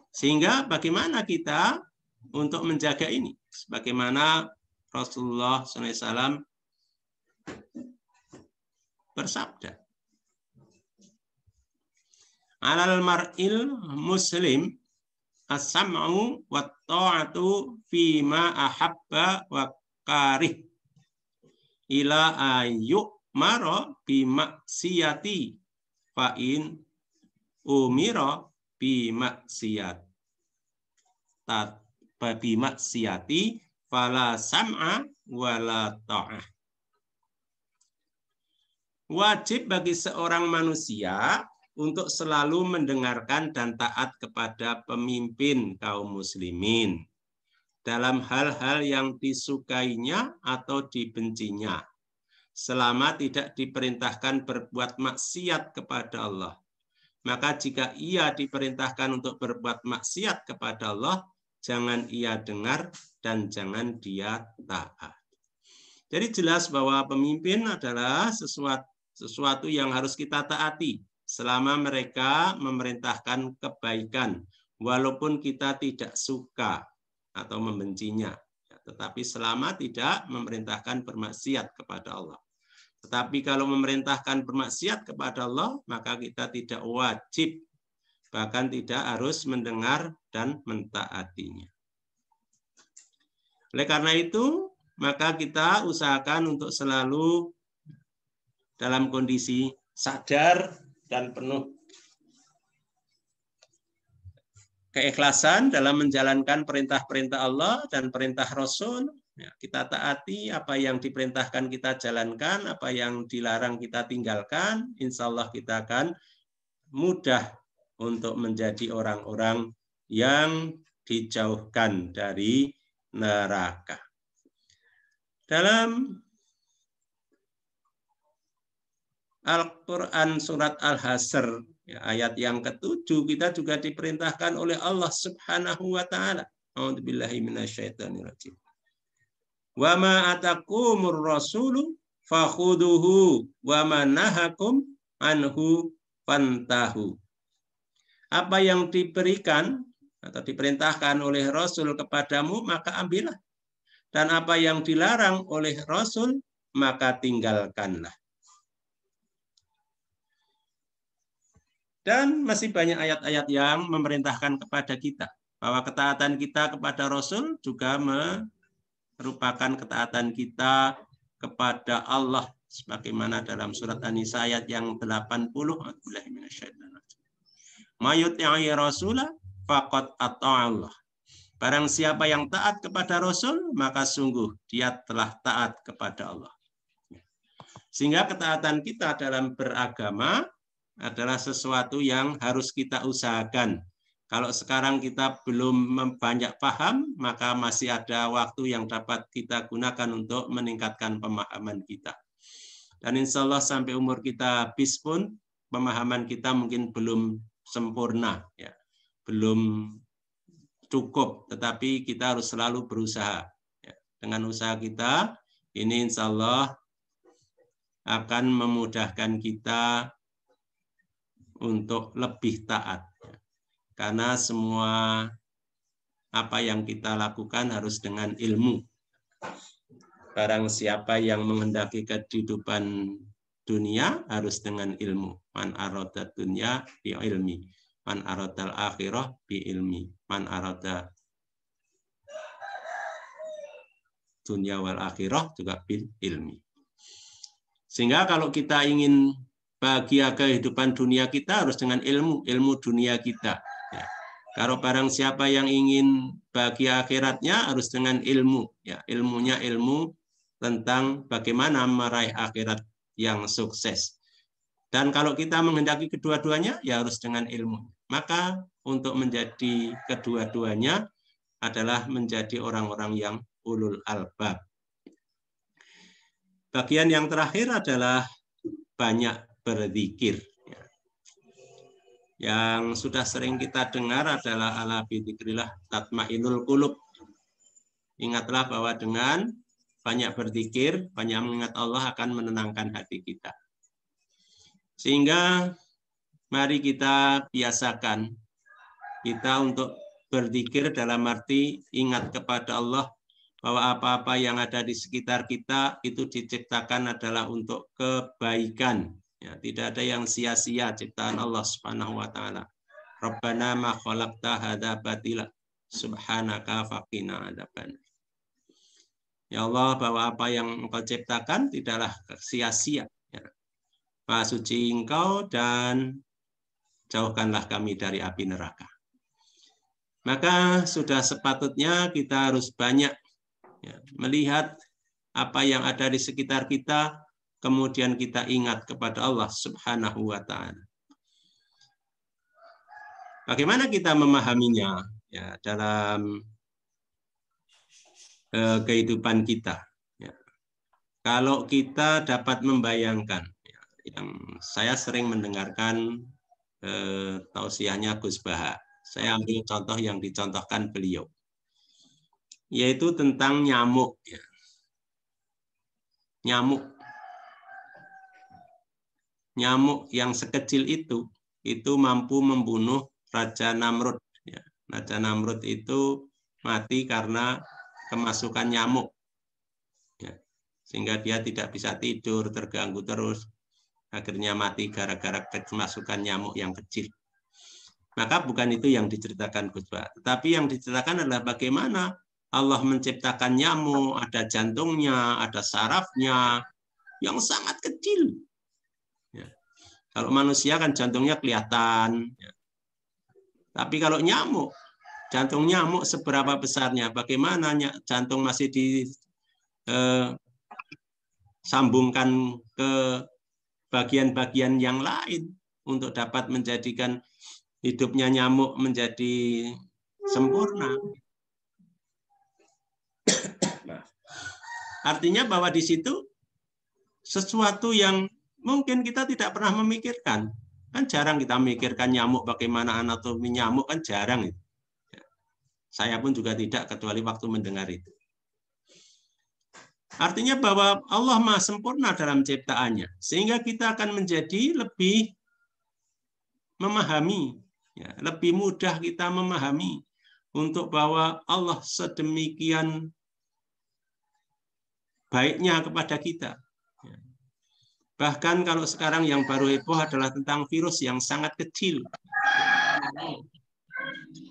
Sehingga bagaimana kita untuk menjaga ini? Sebagaimana Rasulullah SAW bersabda. Alal mar'il muslim as-sam'u ta'atu fima ahabba wa karih ila ayu maro bimaksiyati fa'in umiro bimaksiyat tat maksiati fala sam'a wala ta'ah wajib bagi seorang manusia untuk selalu mendengarkan dan taat kepada pemimpin kaum muslimin dalam hal-hal yang disukainya atau dibencinya selama tidak diperintahkan berbuat maksiat kepada Allah. Maka jika ia diperintahkan untuk berbuat maksiat kepada Allah, jangan ia dengar dan jangan dia taat. Jadi jelas bahwa pemimpin adalah sesuatu sesuatu yang harus kita taati selama mereka memerintahkan kebaikan walaupun kita tidak suka atau membencinya ya, tetapi selama tidak memerintahkan bermaksiat kepada Allah tetapi kalau memerintahkan bermaksiat kepada Allah maka kita tidak wajib bahkan tidak harus mendengar dan mentaatinya oleh karena itu maka kita usahakan untuk selalu dalam kondisi sadar dan penuh keikhlasan dalam menjalankan perintah-perintah Allah dan perintah Rasul. Ya, kita taati apa yang diperintahkan kita jalankan, apa yang dilarang kita tinggalkan. Insya Allah kita akan mudah untuk menjadi orang-orang yang dijauhkan dari neraka. Dalam Al-Quran surat Al-Hasr ya, ayat yang ketujuh kita juga diperintahkan oleh Allah Subhanahu wa taala. A'udzubillahiminasyaitanirajim. Wa ma atakumur rasulu fakhuduhu wa ma nahakum anhu fantahu. Apa yang diberikan atau diperintahkan oleh Rasul kepadamu maka ambillah dan apa yang dilarang oleh Rasul maka tinggalkanlah. Dan masih banyak ayat-ayat yang memerintahkan kepada kita bahwa ketaatan kita kepada Rasul juga merupakan ketaatan kita kepada Allah sebagaimana dalam surat An-Nisa ayat yang 80 Rasulah rasula faqad Allah. Barang siapa yang taat kepada Rasul, maka sungguh dia telah taat kepada Allah. Sehingga ketaatan kita dalam beragama adalah sesuatu yang harus kita usahakan. Kalau sekarang kita belum banyak paham, maka masih ada waktu yang dapat kita gunakan untuk meningkatkan pemahaman kita. Dan insya Allah sampai umur kita habis pun, pemahaman kita mungkin belum sempurna, ya. belum cukup, tetapi kita harus selalu berusaha. Ya. Dengan usaha kita, ini insya Allah akan memudahkan kita untuk lebih taat. Karena semua apa yang kita lakukan harus dengan ilmu. Barang siapa yang menghendaki kehidupan dunia harus dengan ilmu. Man arada dunia bi ilmi. Man arada akhirah bi ilmi. Man arada dunia wal akhirah juga bil ilmi. Sehingga kalau kita ingin bahagia kehidupan dunia kita harus dengan ilmu, ilmu dunia kita. Ya. Kalau barang siapa yang ingin bahagia akhiratnya harus dengan ilmu. Ya, ilmunya ilmu tentang bagaimana meraih akhirat yang sukses. Dan kalau kita menghendaki kedua-duanya, ya harus dengan ilmu. Maka untuk menjadi kedua-duanya adalah menjadi orang-orang yang ulul albab. Bagian yang terakhir adalah banyak berzikir. Ya. Yang sudah sering kita dengar adalah ala bidzikrillah tatmainul kulub. Ingatlah bahwa dengan banyak berzikir, banyak mengingat Allah akan menenangkan hati kita. Sehingga mari kita biasakan kita untuk berzikir dalam arti ingat kepada Allah bahwa apa-apa yang ada di sekitar kita itu diciptakan adalah untuk kebaikan. Ya, tidak ada yang sia-sia ciptaan Allah Subhanahu wa taala. Rabbana ma khalaqta hadza batila. Subhanaka faqina adzaban. Ya Allah, bahwa apa yang Engkau ciptakan tidaklah sia-sia. Ya. Maha suci Engkau dan jauhkanlah kami dari api neraka. Maka sudah sepatutnya kita harus banyak ya, melihat apa yang ada di sekitar kita, kemudian kita ingat kepada Allah Subhanahu wa taala. Bagaimana kita memahaminya ya dalam eh, kehidupan kita? Ya. Kalau kita dapat membayangkan, ya, yang saya sering mendengarkan eh, tausiahnya Gus Baha, saya ambil contoh yang dicontohkan beliau, yaitu tentang nyamuk. Ya. Nyamuk nyamuk yang sekecil itu itu mampu membunuh Raja Namrud. Ya. Raja Namrud itu mati karena kemasukan nyamuk. Ya. Sehingga dia tidak bisa tidur, terganggu terus. Akhirnya mati gara-gara kemasukan nyamuk yang kecil. Maka bukan itu yang diceritakan Gus tapi yang diceritakan adalah bagaimana Allah menciptakan nyamuk, ada jantungnya, ada sarafnya, yang sangat kecil. Kalau manusia kan jantungnya kelihatan. Ya. Tapi kalau nyamuk, jantung nyamuk seberapa besarnya? Bagaimana jantung masih disambungkan eh, ke bagian-bagian yang lain untuk dapat menjadikan hidupnya nyamuk menjadi sempurna. Nah, artinya bahwa di situ sesuatu yang mungkin kita tidak pernah memikirkan. Kan jarang kita memikirkan nyamuk bagaimana anatomi nyamuk kan jarang itu. Ya. Saya pun juga tidak kecuali waktu mendengar itu. Artinya bahwa Allah Maha sempurna dalam ciptaannya sehingga kita akan menjadi lebih memahami, ya, lebih mudah kita memahami untuk bahwa Allah sedemikian baiknya kepada kita Bahkan kalau sekarang yang baru heboh adalah tentang virus yang sangat kecil.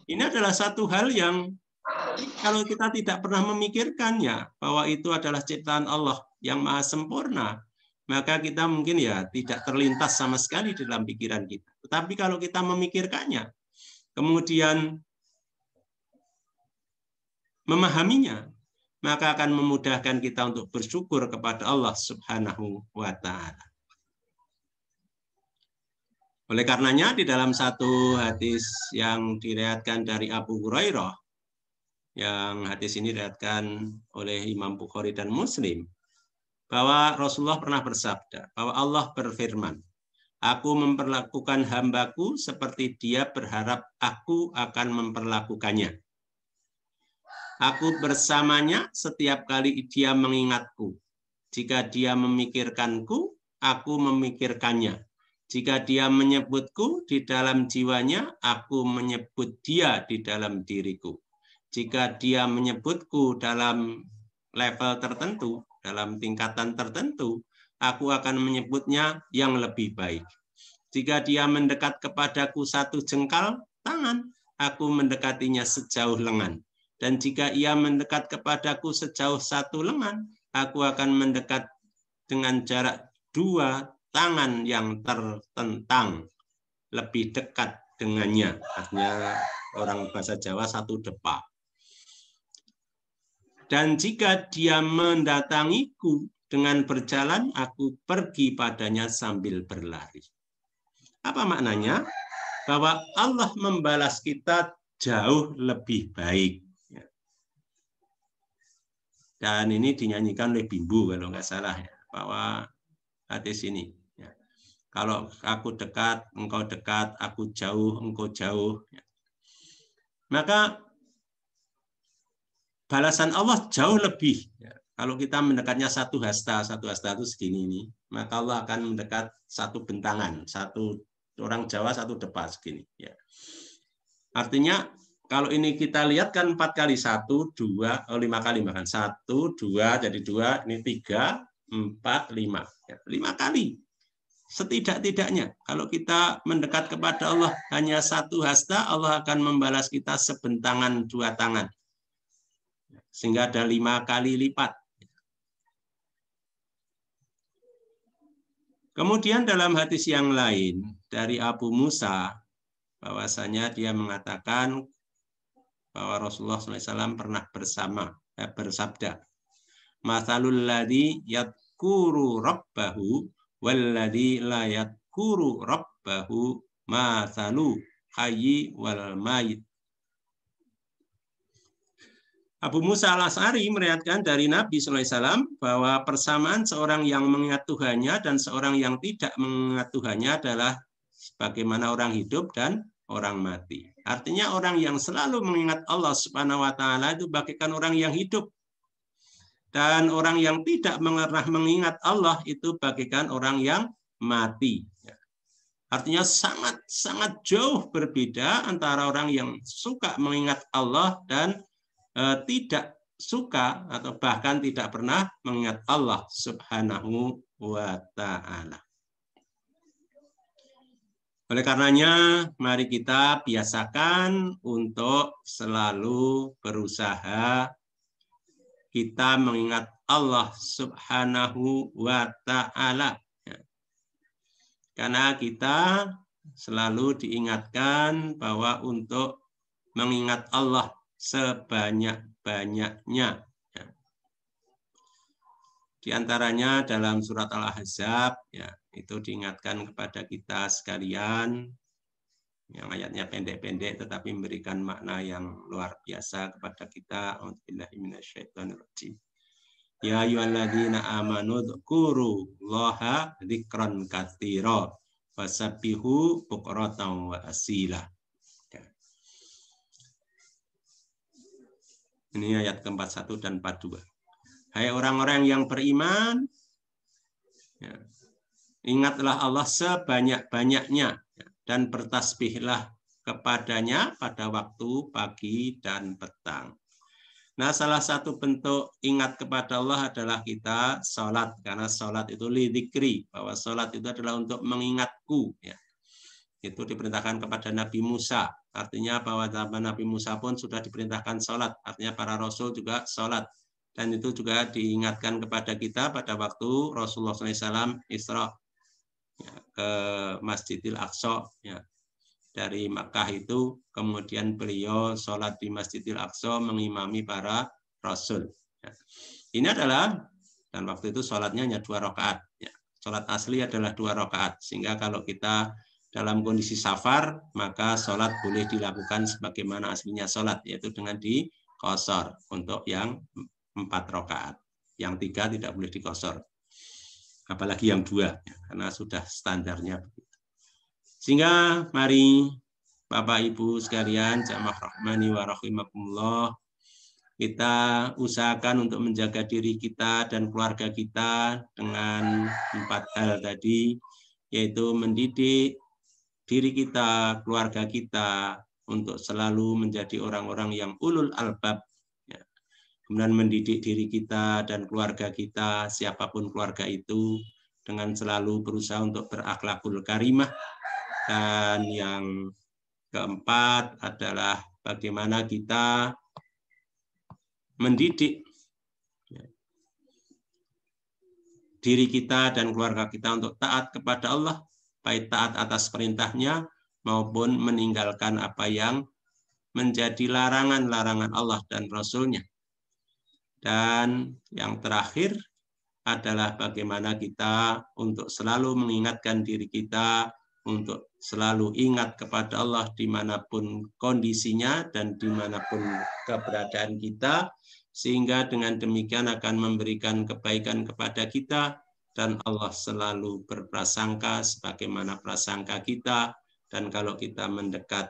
Ini adalah satu hal yang kalau kita tidak pernah memikirkannya bahwa itu adalah ciptaan Allah yang maha sempurna, maka kita mungkin ya tidak terlintas sama sekali dalam pikiran kita. Tetapi kalau kita memikirkannya, kemudian memahaminya, maka akan memudahkan kita untuk bersyukur kepada Allah Subhanahu wa taala. Oleh karenanya di dalam satu hadis yang diriatkan dari Abu Hurairah yang hadis ini diriatkan oleh Imam Bukhari dan Muslim bahwa Rasulullah pernah bersabda bahwa Allah berfirman Aku memperlakukan hambaku seperti dia berharap aku akan memperlakukannya. Aku bersamanya setiap kali dia mengingatku. Jika dia memikirkanku, aku memikirkannya. Jika dia menyebutku di dalam jiwanya, aku menyebut dia di dalam diriku. Jika dia menyebutku dalam level tertentu, dalam tingkatan tertentu, aku akan menyebutnya yang lebih baik. Jika dia mendekat kepadaku satu jengkal tangan, aku mendekatinya sejauh lengan. Dan jika ia mendekat kepadaku sejauh satu lengan, aku akan mendekat dengan jarak dua tangan yang tertentang. Lebih dekat dengannya. Artinya orang bahasa Jawa satu depa. Dan jika dia mendatangiku dengan berjalan, aku pergi padanya sambil berlari. Apa maknanya? Bahwa Allah membalas kita jauh lebih baik dan ini dinyanyikan oleh Bimbu kalau nggak salah ya, bahwa hadis ini. Ya. Kalau aku dekat, engkau dekat, aku jauh, engkau jauh. Ya. Maka balasan Allah jauh lebih. Ya. Kalau kita mendekatnya satu hasta, satu hasta itu segini ini, maka Allah akan mendekat satu bentangan, satu orang Jawa satu depas segini. Ya. Artinya kalau ini kita lihat kan 4 kali 1, 2, oh 5 kali bahkan. 1, 2, jadi 2, ini 3, 4, 5. Ya, 5 kali. Setidak-tidaknya. Kalau kita mendekat kepada Allah hanya satu hasta, Allah akan membalas kita sebentangan dua tangan. Sehingga ada lima kali lipat. Kemudian dalam hadis yang lain dari Abu Musa, bahwasanya dia mengatakan bahwa Rasulullah SAW pernah bersama eh, bersabda, "Masalul ladhi yadkuru rabbahu walladzi la yadkuru rabbahu masalu hayyi wal mayit." Abu Musa al-As'ari meriatkan dari Nabi SAW bahwa persamaan seorang yang mengingat Tuhannya dan seorang yang tidak mengingat Tuhannya adalah sebagaimana orang hidup dan orang mati. Artinya orang yang selalu mengingat Allah Subhanahu wa taala itu bagikan orang yang hidup. Dan orang yang tidak pernah mengingat Allah itu bagikan orang yang mati. Artinya sangat-sangat jauh berbeda antara orang yang suka mengingat Allah dan e, tidak suka atau bahkan tidak pernah mengingat Allah Subhanahu wa taala. Oleh karenanya, mari kita biasakan untuk selalu berusaha kita mengingat Allah Subhanahu wa taala. Ya. Karena kita selalu diingatkan bahwa untuk mengingat Allah sebanyak-banyaknya di antaranya dalam surat Al-Ahzab, ya, itu diingatkan kepada kita sekalian, yang ayatnya pendek-pendek tetapi memberikan makna yang luar biasa kepada kita. Bismillahirrahmanirrahim. Ya ayyuhalladzina amanu loha dzikran katsira wasabbihu bukratan wa asila. Ya. Ini ayat ke-41 dan 42. Hai orang-orang yang beriman, ya, ingatlah Allah sebanyak-banyaknya ya. dan bertasbihlah kepadanya pada waktu pagi dan petang. Nah, salah satu bentuk ingat kepada Allah adalah kita sholat. Karena sholat itu lidikri. Bahwa sholat itu adalah untuk mengingatku. Ya. Itu diperintahkan kepada Nabi Musa. Artinya bahwa zaman Nabi Musa pun sudah diperintahkan sholat. Artinya para rasul juga sholat dan itu juga diingatkan kepada kita pada waktu Rasulullah SAW Isra ya, ke Masjidil Aqsa ya. dari Makkah itu kemudian beliau sholat di Masjidil Aqsa mengimami para Rasul ya. ini adalah dan waktu itu sholatnya hanya dua rakaat ya. sholat asli adalah dua rakaat sehingga kalau kita dalam kondisi safar maka sholat boleh dilakukan sebagaimana aslinya sholat yaitu dengan di kosor untuk yang empat rokaat. Yang tiga tidak boleh dikosor. Apalagi yang dua, ya, karena sudah standarnya. Sehingga mari Bapak Ibu sekalian, jamaah rahmani wa rahimahumullah, kita usahakan untuk menjaga diri kita dan keluarga kita dengan empat hal tadi, yaitu mendidik diri kita, keluarga kita, untuk selalu menjadi orang-orang yang ulul albab, kemudian mendidik diri kita dan keluarga kita, siapapun keluarga itu, dengan selalu berusaha untuk berakhlakul karimah. Dan yang keempat adalah bagaimana kita mendidik ya, diri kita dan keluarga kita untuk taat kepada Allah, baik taat atas perintahnya maupun meninggalkan apa yang menjadi larangan-larangan Allah dan Rasulnya. Dan yang terakhir adalah bagaimana kita untuk selalu mengingatkan diri kita untuk selalu ingat kepada Allah dimanapun kondisinya dan dimanapun keberadaan kita, sehingga dengan demikian akan memberikan kebaikan kepada kita, dan Allah selalu berprasangka sebagaimana prasangka kita, dan kalau kita mendekat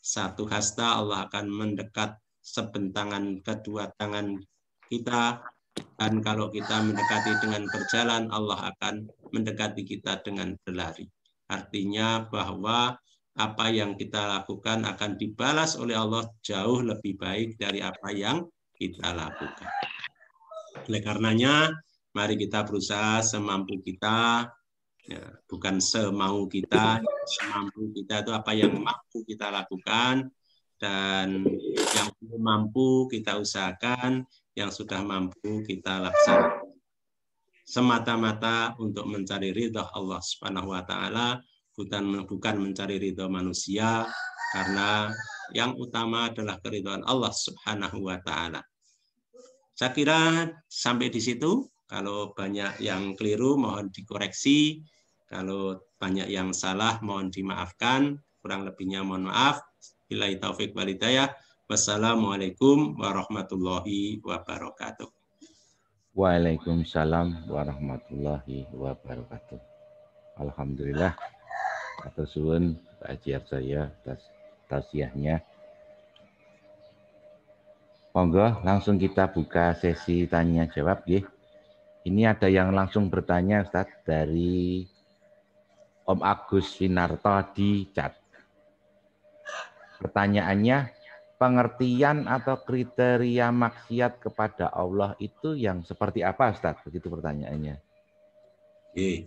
satu hasta, Allah akan mendekat sebentangan kedua tangan kita dan kalau kita mendekati dengan berjalan Allah akan mendekati kita dengan berlari. Artinya bahwa apa yang kita lakukan akan dibalas oleh Allah jauh lebih baik dari apa yang kita lakukan. Oleh karenanya, mari kita berusaha semampu kita, ya, bukan semau kita, semampu kita itu apa yang mampu kita lakukan, dan yang mampu kita usahakan, yang sudah mampu kita laksanakan. Semata-mata untuk mencari ridho Allah Subhanahu wa taala, bukan bukan mencari ridho manusia karena yang utama adalah keridhaan Allah Subhanahu wa taala. Saya kira sampai di situ. Kalau banyak yang keliru mohon dikoreksi, kalau banyak yang salah mohon dimaafkan, kurang lebihnya mohon maaf. Bila taufik walidayah. Wassalamualaikum warahmatullahi wabarakatuh. Waalaikumsalam warahmatullahi wabarakatuh. Alhamdulillah atas suwun ajiar saya atas tausiahnya. Monggo langsung kita buka sesi tanya jawab ya. Ini ada yang langsung bertanya Ustaz dari Om Agus Winarto di chat. Pertanyaannya, pengertian atau kriteria maksiat kepada Allah itu yang seperti apa Ustaz? Begitu pertanyaannya. Oke.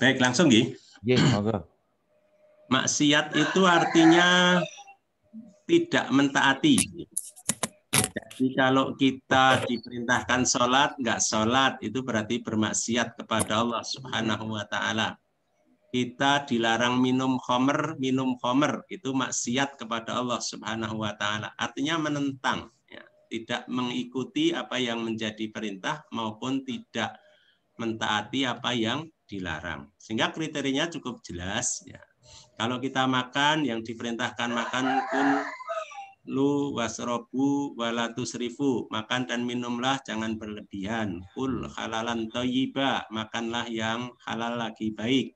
Baik, langsung Gi. Ye, iya, Maksiat itu artinya tidak mentaati. Jadi kalau kita diperintahkan sholat, nggak sholat, itu berarti bermaksiat kepada Allah Subhanahu wa Ta'ala. Kita dilarang minum komer minum komer itu maksiat kepada Allah Subhanahu wa Ta'ala. Artinya menentang, ya. tidak mengikuti apa yang menjadi perintah maupun tidak mentaati apa yang dilarang. Sehingga kriterianya cukup jelas. Ya. Kalau kita makan, yang diperintahkan makan pun lu wasrobu walatus makan dan minumlah jangan berlebihan kul halalan toyiba makanlah yang halal lagi baik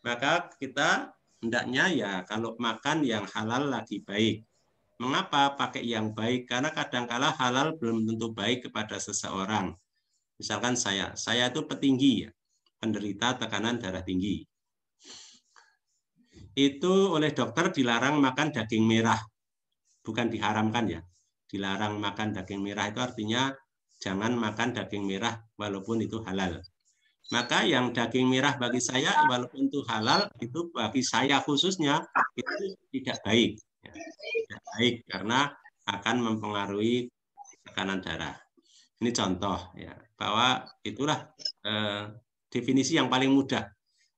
maka kita hendaknya ya kalau makan yang halal lagi baik mengapa pakai yang baik karena kadangkala halal belum tentu baik kepada seseorang misalkan saya saya itu petinggi ya penderita tekanan darah tinggi itu oleh dokter dilarang makan daging merah bukan diharamkan ya. Dilarang makan daging merah itu artinya jangan makan daging merah walaupun itu halal. Maka yang daging merah bagi saya walaupun itu halal itu bagi saya khususnya itu tidak baik. Ya, tidak baik karena akan mempengaruhi tekanan darah. Ini contoh ya bahwa itulah eh, definisi yang paling mudah.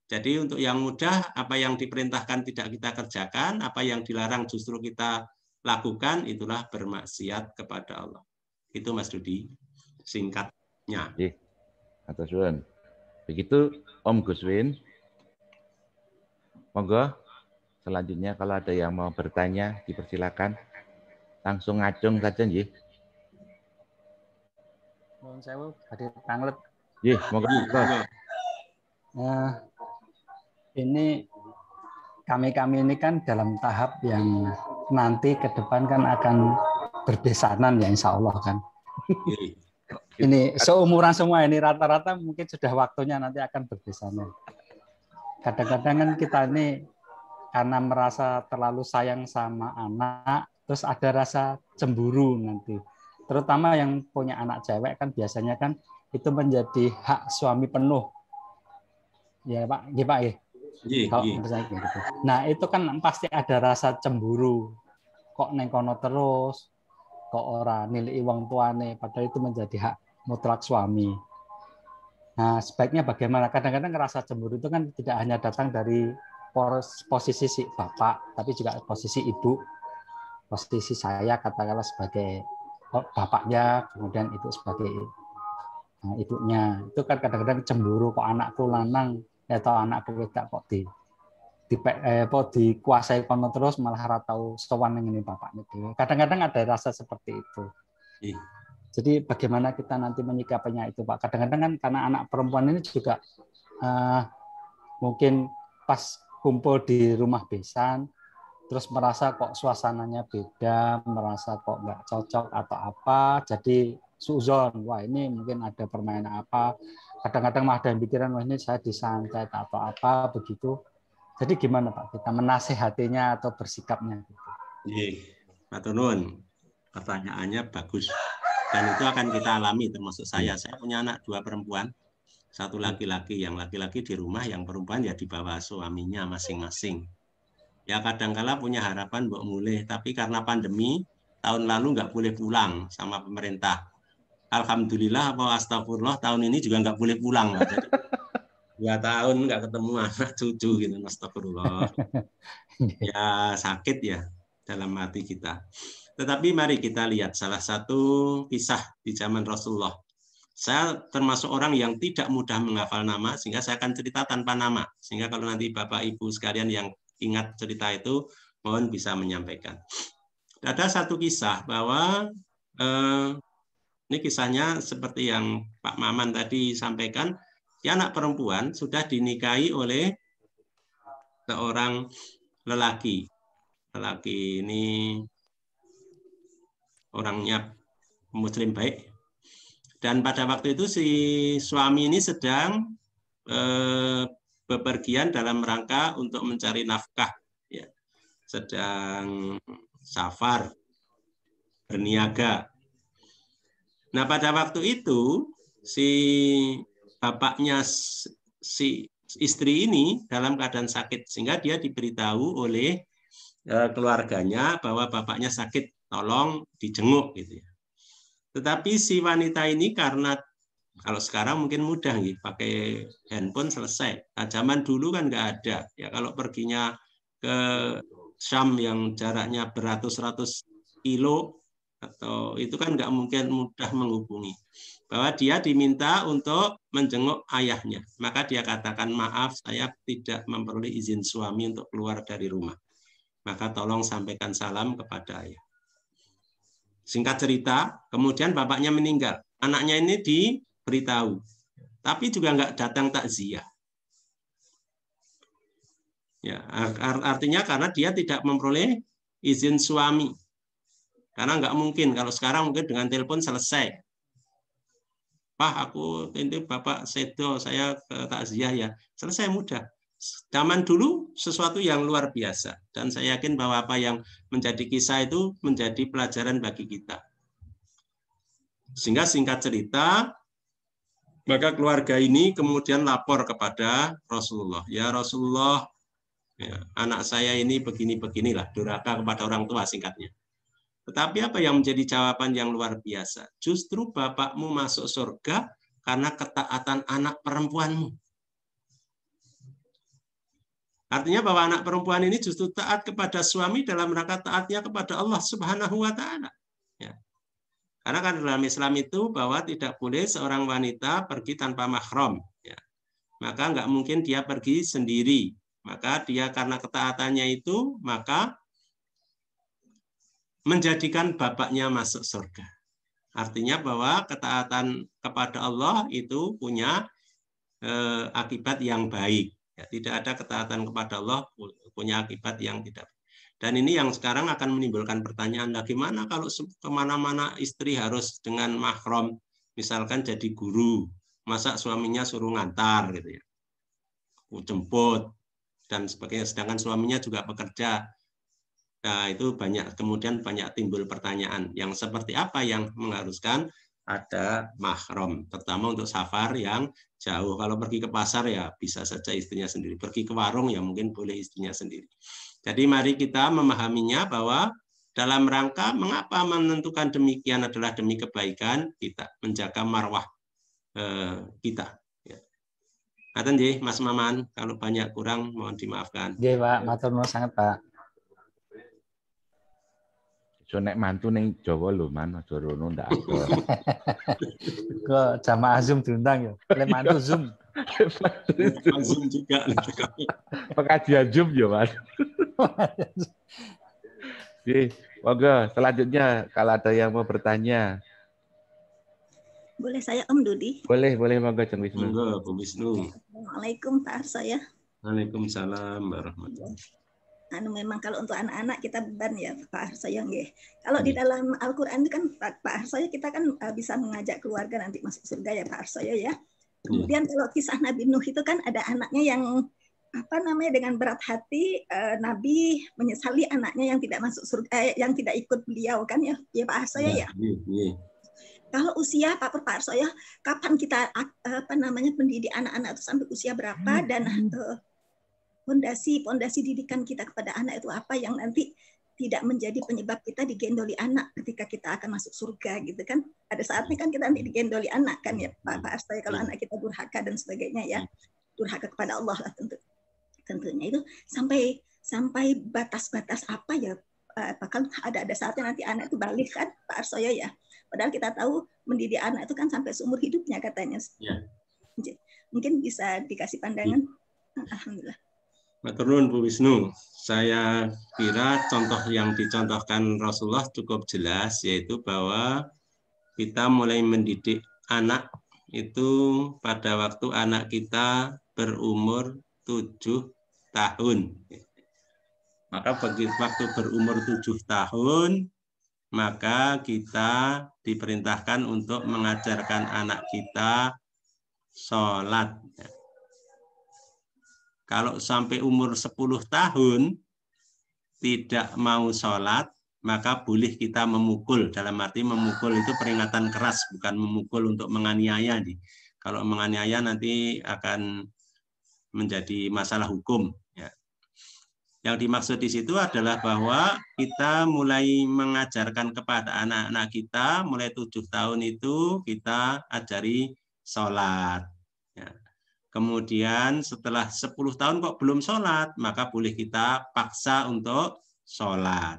Jadi untuk yang mudah apa yang diperintahkan tidak kita kerjakan, apa yang dilarang justru kita lakukan itulah bermaksiat kepada Allah. Itu Mas Dudi singkatnya. Nggih. Atas suwun. Begitu Om Guswin. Monggo selanjutnya kalau ada yang mau bertanya dipersilakan. Langsung ngacung saja nggih. Mohon sewu hadir tanglet. Nggih, monggo. Nah, ini kami-kami ini kan dalam tahap yang nanti ke depan kan akan berbesanan ya insya Allah kan. Iya. ini seumuran semua ini rata-rata mungkin sudah waktunya nanti akan berbesanan. Kadang-kadang kan kita ini karena merasa terlalu sayang sama anak, terus ada rasa cemburu nanti. Terutama yang punya anak cewek kan biasanya kan itu menjadi hak suami penuh. Ya Pak, ya Pak ya. Ye, ye. Gitu. Nah itu kan pasti ada rasa cemburu. Kok neng kono terus, kok ora nilai uang tuane. Padahal itu menjadi hak mutlak suami. Nah sebaiknya bagaimana? Kadang-kadang rasa cemburu itu kan tidak hanya datang dari posisi si bapak, tapi juga posisi ibu, posisi saya katakanlah sebagai oh, bapaknya, kemudian itu sebagai eh, ibunya. Itu kan kadang-kadang cemburu kok anakku lanang atau anakku tak kok di di eh, apa dikuasai kono terus malah ora tau sowan ngene bapakne dhewe. Kadang-kadang ada rasa seperti itu. Iya. Jadi bagaimana kita nanti menyikapinya itu Pak. Kadang-kadang kan karena anak perempuan ini juga uh, mungkin pas kumpul di rumah besan terus merasa kok suasananya beda, merasa kok nggak cocok atau apa, jadi suzon, wah ini mungkin ada permainan apa, kadang-kadang mah ada yang pikiran wah ini saya disantet atau apa begitu. Jadi gimana Pak kita menasehatinya atau bersikapnya? Gitu? Iya, Pak Tunun, pertanyaannya bagus dan itu akan kita alami termasuk saya. Saya punya anak dua perempuan, satu laki-laki yang laki-laki di rumah, yang perempuan ya di bawah suaminya masing-masing. Ya kadangkala punya harapan buat mulai, tapi karena pandemi tahun lalu nggak boleh pulang sama pemerintah alhamdulillah apa astagfirullah tahun ini juga nggak boleh pulang lah. Jadi dua tahun nggak ketemu anak cucu gitu astagfirullah. ya sakit ya dalam hati kita. Tetapi mari kita lihat salah satu kisah di zaman Rasulullah. Saya termasuk orang yang tidak mudah menghafal nama, sehingga saya akan cerita tanpa nama. Sehingga kalau nanti Bapak Ibu sekalian yang ingat cerita itu, mohon bisa menyampaikan. Ada satu kisah bahwa eh, ini kisahnya seperti yang Pak Maman tadi sampaikan, si anak perempuan sudah dinikahi oleh seorang lelaki. Lelaki ini orangnya muslim baik. Dan pada waktu itu si suami ini sedang eh, bepergian dalam rangka untuk mencari nafkah, ya. sedang safar berniaga Nah pada waktu itu si bapaknya si istri ini dalam keadaan sakit sehingga dia diberitahu oleh e, keluarganya bahwa bapaknya sakit tolong dijenguk gitu ya. Tetapi si wanita ini karena kalau sekarang mungkin mudah gitu pakai handphone selesai. Nah, zaman dulu kan nggak ada ya kalau perginya ke Syam yang jaraknya beratus-ratus kilo atau itu kan nggak mungkin mudah menghubungi bahwa dia diminta untuk menjenguk ayahnya maka dia katakan maaf saya tidak memperoleh izin suami untuk keluar dari rumah maka tolong sampaikan salam kepada ayah singkat cerita kemudian bapaknya meninggal anaknya ini diberitahu tapi juga nggak datang takziah ya artinya karena dia tidak memperoleh izin suami karena nggak mungkin kalau sekarang mungkin dengan telepon selesai. Pak, aku ini Bapak Sedo, saya ke takziah ya. Selesai mudah. Zaman dulu sesuatu yang luar biasa dan saya yakin bahwa apa yang menjadi kisah itu menjadi pelajaran bagi kita. Sehingga singkat cerita, maka keluarga ini kemudian lapor kepada Rasulullah. Ya Rasulullah, ya, anak saya ini begini-beginilah, duraka kepada orang tua singkatnya. Tetapi apa yang menjadi jawaban yang luar biasa? Justru bapakmu masuk surga karena ketaatan anak perempuanmu. Artinya bahwa anak perempuan ini justru taat kepada suami dalam rangka taatnya kepada Allah Subhanahu wa taala. Ya. Karena kan dalam Islam itu bahwa tidak boleh seorang wanita pergi tanpa mahram, ya. Maka nggak mungkin dia pergi sendiri. Maka dia karena ketaatannya itu, maka menjadikan bapaknya masuk surga. Artinya bahwa ketaatan kepada Allah itu punya eh, akibat yang baik. Ya, tidak ada ketaatan kepada Allah punya akibat yang tidak. Baik. Dan ini yang sekarang akan menimbulkan pertanyaan, bagaimana kalau kemana-mana istri harus dengan mahram, misalkan jadi guru, masa suaminya suruh ngantar gitu ya, jemput dan sebagainya. Sedangkan suaminya juga bekerja. Nah, itu banyak kemudian banyak timbul pertanyaan yang seperti apa yang mengharuskan ada mahram, terutama untuk safar yang jauh. Kalau pergi ke pasar ya bisa saja istrinya sendiri, pergi ke warung ya mungkin boleh istrinya sendiri. Jadi mari kita memahaminya bahwa dalam rangka mengapa menentukan demikian adalah demi kebaikan kita, menjaga marwah eh, kita. Ya. Ngaten Mas Maman, kalau banyak kurang mohon dimaafkan. Iya Pak, matur sangat Pak. So nek mantu ning Jawa lho man aja rono ndak aku. Ke jamaah Zoom diundang ya. Lek mantu Zoom. Zoom juga. Pengajian Zoom ya, Mas. Oke, monggo selanjutnya kalau ada yang mau bertanya. Boleh saya Om Dudi? Boleh, boleh monggo Cang Wisnu. Monggo Bu Wisnu. Assalamualaikum Pak saya. Waalaikumsalam warahmatullahi anu memang kalau untuk anak-anak kita beban ya Pak Harsoyo nggih. Kalau di iya. dalam Al-Qur'an itu kan Pak, Pak kita kan eh, bisa mengajak keluarga nanti masuk surga ya Pak Harsoyo ya. Kemudian iya. kalau kisah Nabi Nuh itu kan ada anaknya yang apa namanya dengan berat hati eh, Nabi menyesali anaknya yang tidak masuk surga eh, yang tidak ikut beliau kan ya ya Pak Arsoya iya, ya. ya? Kalau usia Pak Pak Arsoya kapan kita eh, apa namanya pendidik anak-anak itu sampai usia berapa hmm. dan eh, pondasi pondasi didikan kita kepada anak itu apa yang nanti tidak menjadi penyebab kita digendoli anak ketika kita akan masuk surga gitu kan ada saatnya kan kita nanti digendoli anak kan ya Pak, Pak Arstoy kalau iya. anak kita durhaka dan sebagainya ya iya. durhaka kepada Allah lah tentu tentunya itu sampai sampai batas-batas apa ya Apakah eh, ada ada saatnya nanti anak itu balik kan Pak Arsoya ya padahal kita tahu mendidik anak itu kan sampai seumur hidupnya katanya ya. mungkin bisa dikasih pandangan ya. alhamdulillah Maturnuwun Bu Wisnu. Saya kira contoh yang dicontohkan Rasulullah cukup jelas yaitu bahwa kita mulai mendidik anak itu pada waktu anak kita berumur tujuh tahun. Maka bagi waktu berumur tujuh tahun, maka kita diperintahkan untuk mengajarkan anak kita sholat kalau sampai umur 10 tahun tidak mau sholat, maka boleh kita memukul. Dalam arti memukul itu peringatan keras, bukan memukul untuk menganiaya. Kalau menganiaya nanti akan menjadi masalah hukum. Ya. Yang dimaksud di situ adalah bahwa kita mulai mengajarkan kepada anak-anak kita mulai tujuh tahun itu kita ajari sholat. Kemudian setelah 10 tahun kok belum sholat, maka boleh kita paksa untuk sholat.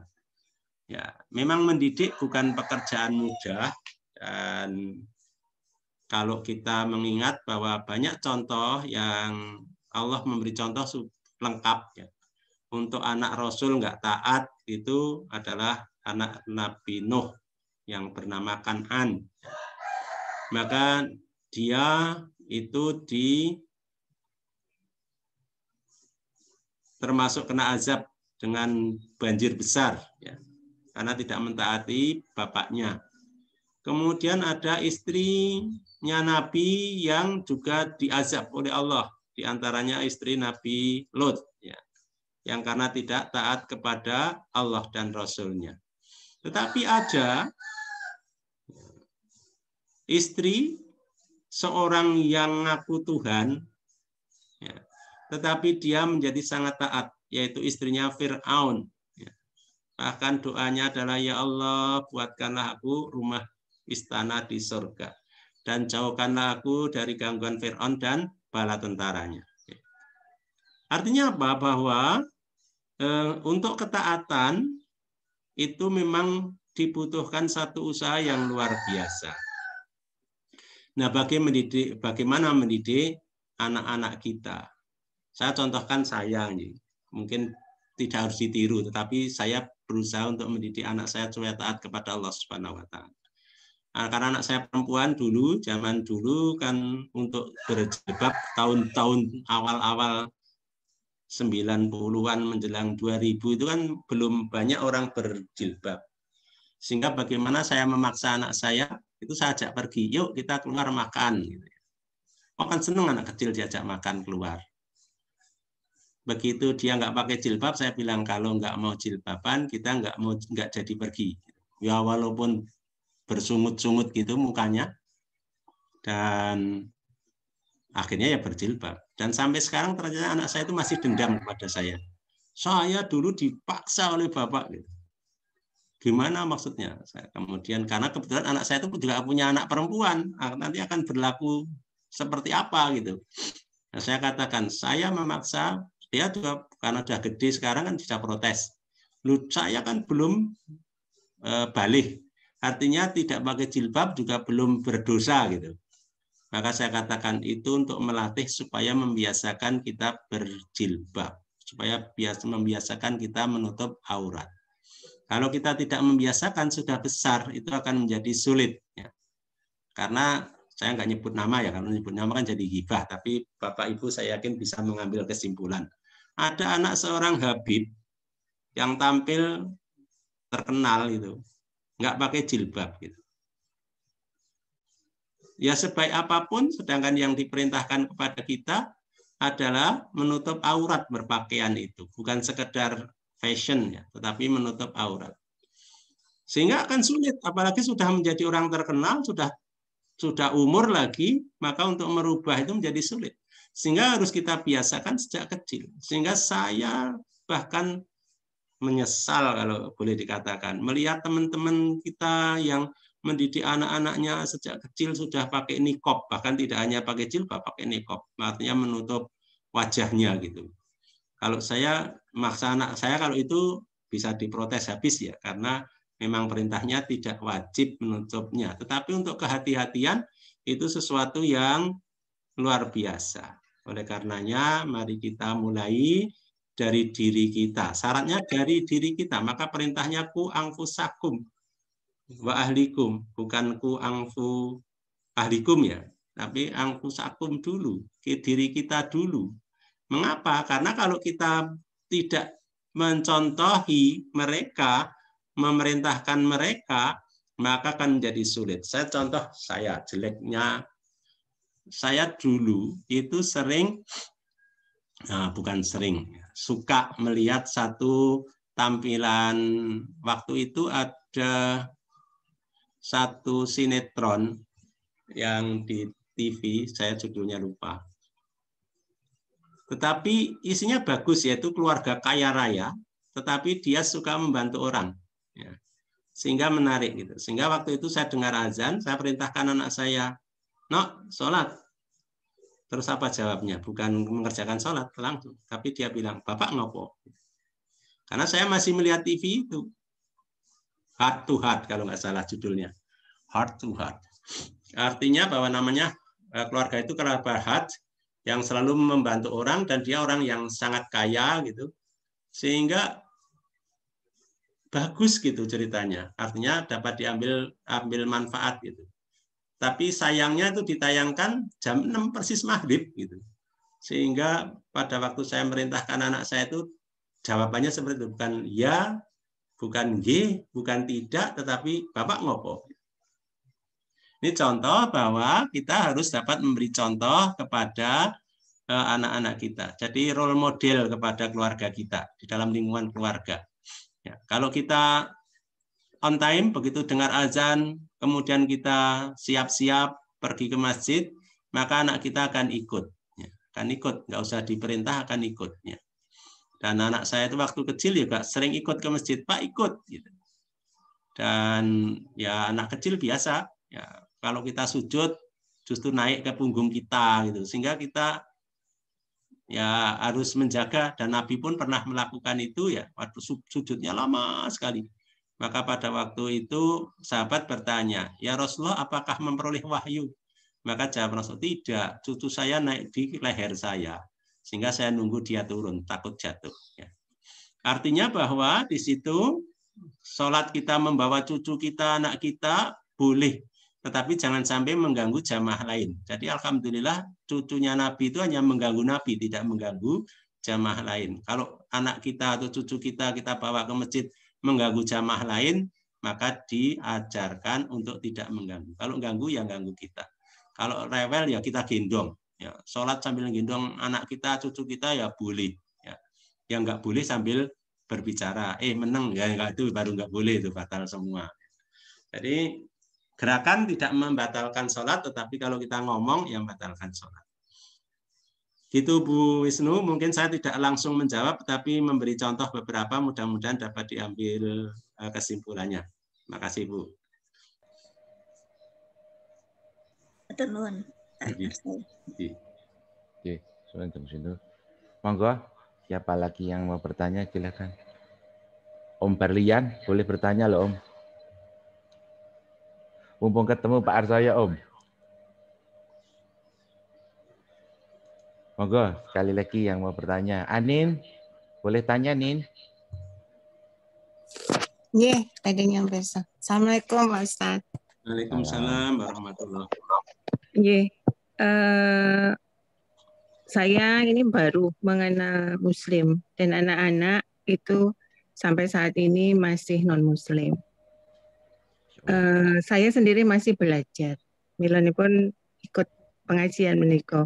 Ya, memang mendidik bukan pekerjaan mudah dan kalau kita mengingat bahwa banyak contoh yang Allah memberi contoh lengkap ya. Untuk anak Rasul nggak taat itu adalah anak Nabi Nuh yang bernama Kanan. Maka dia itu di termasuk kena azab dengan banjir besar ya karena tidak mentaati bapaknya. Kemudian ada istrinya Nabi yang juga diazab oleh Allah, di antaranya istri Nabi Lut ya. Yang karena tidak taat kepada Allah dan Rasulnya. Tetapi ada istri seorang yang ngaku Tuhan tetapi dia menjadi sangat taat, yaitu istrinya Fir'aun. Ya. Bahkan doanya adalah, Ya Allah, buatkanlah aku rumah istana di surga. Dan jauhkanlah aku dari gangguan Fir'aun dan bala tentaranya. Ya. Artinya apa? Bahwa e, untuk ketaatan itu memang dibutuhkan satu usaha yang luar biasa. Nah, bagaimana mendidik anak-anak kita? Saya contohkan saya, mungkin tidak harus ditiru, tetapi saya berusaha untuk mendidik anak saya supaya taat kepada Allah Subhanahu wa taala. Nah, karena anak saya perempuan dulu, zaman dulu kan untuk berjilbab tahun-tahun awal-awal 90-an menjelang 2000 itu kan belum banyak orang berjilbab. Sehingga bagaimana saya memaksa anak saya, itu saya ajak pergi, yuk kita keluar makan. Gitu. Oh kan seneng anak kecil diajak makan keluar begitu dia nggak pakai jilbab, saya bilang kalau nggak mau jilbaban, kita nggak mau nggak jadi pergi. Ya walaupun bersungut-sungut gitu mukanya, dan akhirnya ya berjilbab. Dan sampai sekarang ternyata anak saya itu masih dendam kepada saya. Saya dulu dipaksa oleh bapak. Gitu. Gimana maksudnya? Saya, kemudian karena kebetulan anak saya itu juga punya anak perempuan, ah, nanti akan berlaku seperti apa gitu. Nah, saya katakan saya memaksa dia juga karena sudah gede sekarang kan bisa protes. Lu saya kan belum e, balik, artinya tidak pakai jilbab juga belum berdosa gitu. Maka saya katakan itu untuk melatih supaya membiasakan kita berjilbab, supaya biasa membiasakan kita menutup aurat. Kalau kita tidak membiasakan sudah besar itu akan menjadi sulit, ya. karena saya nggak nyebut nama ya kalau nyebut nama kan jadi gibah tapi bapak ibu saya yakin bisa mengambil kesimpulan ada anak seorang Habib yang tampil terkenal itu nggak pakai jilbab gitu ya sebaik apapun sedangkan yang diperintahkan kepada kita adalah menutup aurat berpakaian itu bukan sekedar fashion ya tetapi menutup aurat sehingga akan sulit apalagi sudah menjadi orang terkenal sudah sudah umur lagi, maka untuk merubah itu menjadi sulit. Sehingga harus kita biasakan sejak kecil. Sehingga saya bahkan menyesal kalau boleh dikatakan. Melihat teman-teman kita yang mendidik anak-anaknya sejak kecil sudah pakai nikop, bahkan tidak hanya pakai jilbab, pakai nikop. Artinya menutup wajahnya gitu. Kalau saya maksa anak saya kalau itu bisa diprotes habis ya karena memang perintahnya tidak wajib menutupnya. Tetapi untuk kehati-hatian itu sesuatu yang luar biasa. Oleh karenanya mari kita mulai dari diri kita. Syaratnya dari diri kita. Maka perintahnya ku angfusakum wa ahlikum. Bukan ku angfu ahlikum ya. Tapi angfusakum dulu. Ke diri kita dulu. Mengapa? Karena kalau kita tidak mencontohi mereka, memerintahkan mereka, maka akan menjadi sulit. Saya contoh saya jeleknya saya dulu itu sering nah, bukan sering suka melihat satu tampilan waktu itu ada satu sinetron yang di TV saya judulnya lupa tetapi isinya bagus yaitu keluarga kaya raya tetapi dia suka membantu orang Ya. Sehingga menarik gitu. Sehingga waktu itu saya dengar azan, saya perintahkan anak saya, "No, sholat." Terus apa jawabnya? Bukan mengerjakan sholat langsung, tapi dia bilang, "Bapak ngopo?" Karena saya masih melihat TV itu. Heart to heart kalau nggak salah judulnya. Heart to heart. Artinya bahwa namanya eh, keluarga itu kerabat heart yang selalu membantu orang dan dia orang yang sangat kaya gitu. Sehingga bagus gitu ceritanya. Artinya dapat diambil ambil manfaat gitu. Tapi sayangnya itu ditayangkan jam 6 persis maghrib gitu. Sehingga pada waktu saya merintahkan anak saya itu jawabannya seperti itu. Bukan ya, bukan g, bukan tidak, tetapi bapak ngopo. Ini contoh bahwa kita harus dapat memberi contoh kepada eh, anak-anak kita. Jadi role model kepada keluarga kita di dalam lingkungan keluarga. Ya, kalau kita on time, begitu dengar azan, kemudian kita siap-siap pergi ke masjid, maka anak kita akan ikut. Ya, akan ikut, nggak usah diperintah, akan ikut. Ya. Dan anak saya itu waktu kecil juga sering ikut ke masjid, Pak ikut. Gitu. Dan ya anak kecil biasa, ya, kalau kita sujud justru naik ke punggung kita gitu, sehingga kita ya harus menjaga dan Nabi pun pernah melakukan itu ya waktu sujudnya lama sekali maka pada waktu itu sahabat bertanya ya Rasulullah apakah memperoleh wahyu maka jawab Rasul tidak cucu saya naik di leher saya sehingga saya nunggu dia turun takut jatuh ya. artinya bahwa di situ sholat kita membawa cucu kita anak kita boleh tetapi jangan sampai mengganggu jamaah lain jadi alhamdulillah cucunya Nabi itu hanya mengganggu Nabi, tidak mengganggu jamaah lain. Kalau anak kita atau cucu kita kita bawa ke masjid mengganggu jamaah lain, maka diajarkan untuk tidak mengganggu. Kalau ganggu ya ganggu kita. Kalau rewel ya kita gendong. Ya, sholat sambil gendong anak kita, cucu kita ya boleh. Ya, yang nggak boleh sambil berbicara, eh menang ya nggak itu baru nggak boleh itu batal semua. Jadi Gerakan tidak membatalkan sholat, tetapi kalau kita ngomong, yang membatalkan sholat. Gitu Bu Wisnu, mungkin saya tidak langsung menjawab, tapi memberi contoh beberapa mudah-mudahan dapat diambil eh, kesimpulannya. Terima kasih Bu. Iya. Iya. Oke, soalnya jam Monggo, siapa lagi yang mau bertanya silakan. Om Berlian, boleh bertanya loh Om. Mumpung ketemu Pak Arsoyo, ya, Om. Monggo sekali lagi yang mau bertanya. Anin, ah, boleh tanya Nin? Iya, ada yang nyampe. Assalamualaikum Pak Ustaz. Waalaikumsalam warahmatullahi Iya. Yeah. Uh, saya ini baru mengenal Muslim dan anak-anak itu sampai saat ini masih non Muslim. Eh, saya sendiri masih belajar. Milani pun ikut pengajian meniko.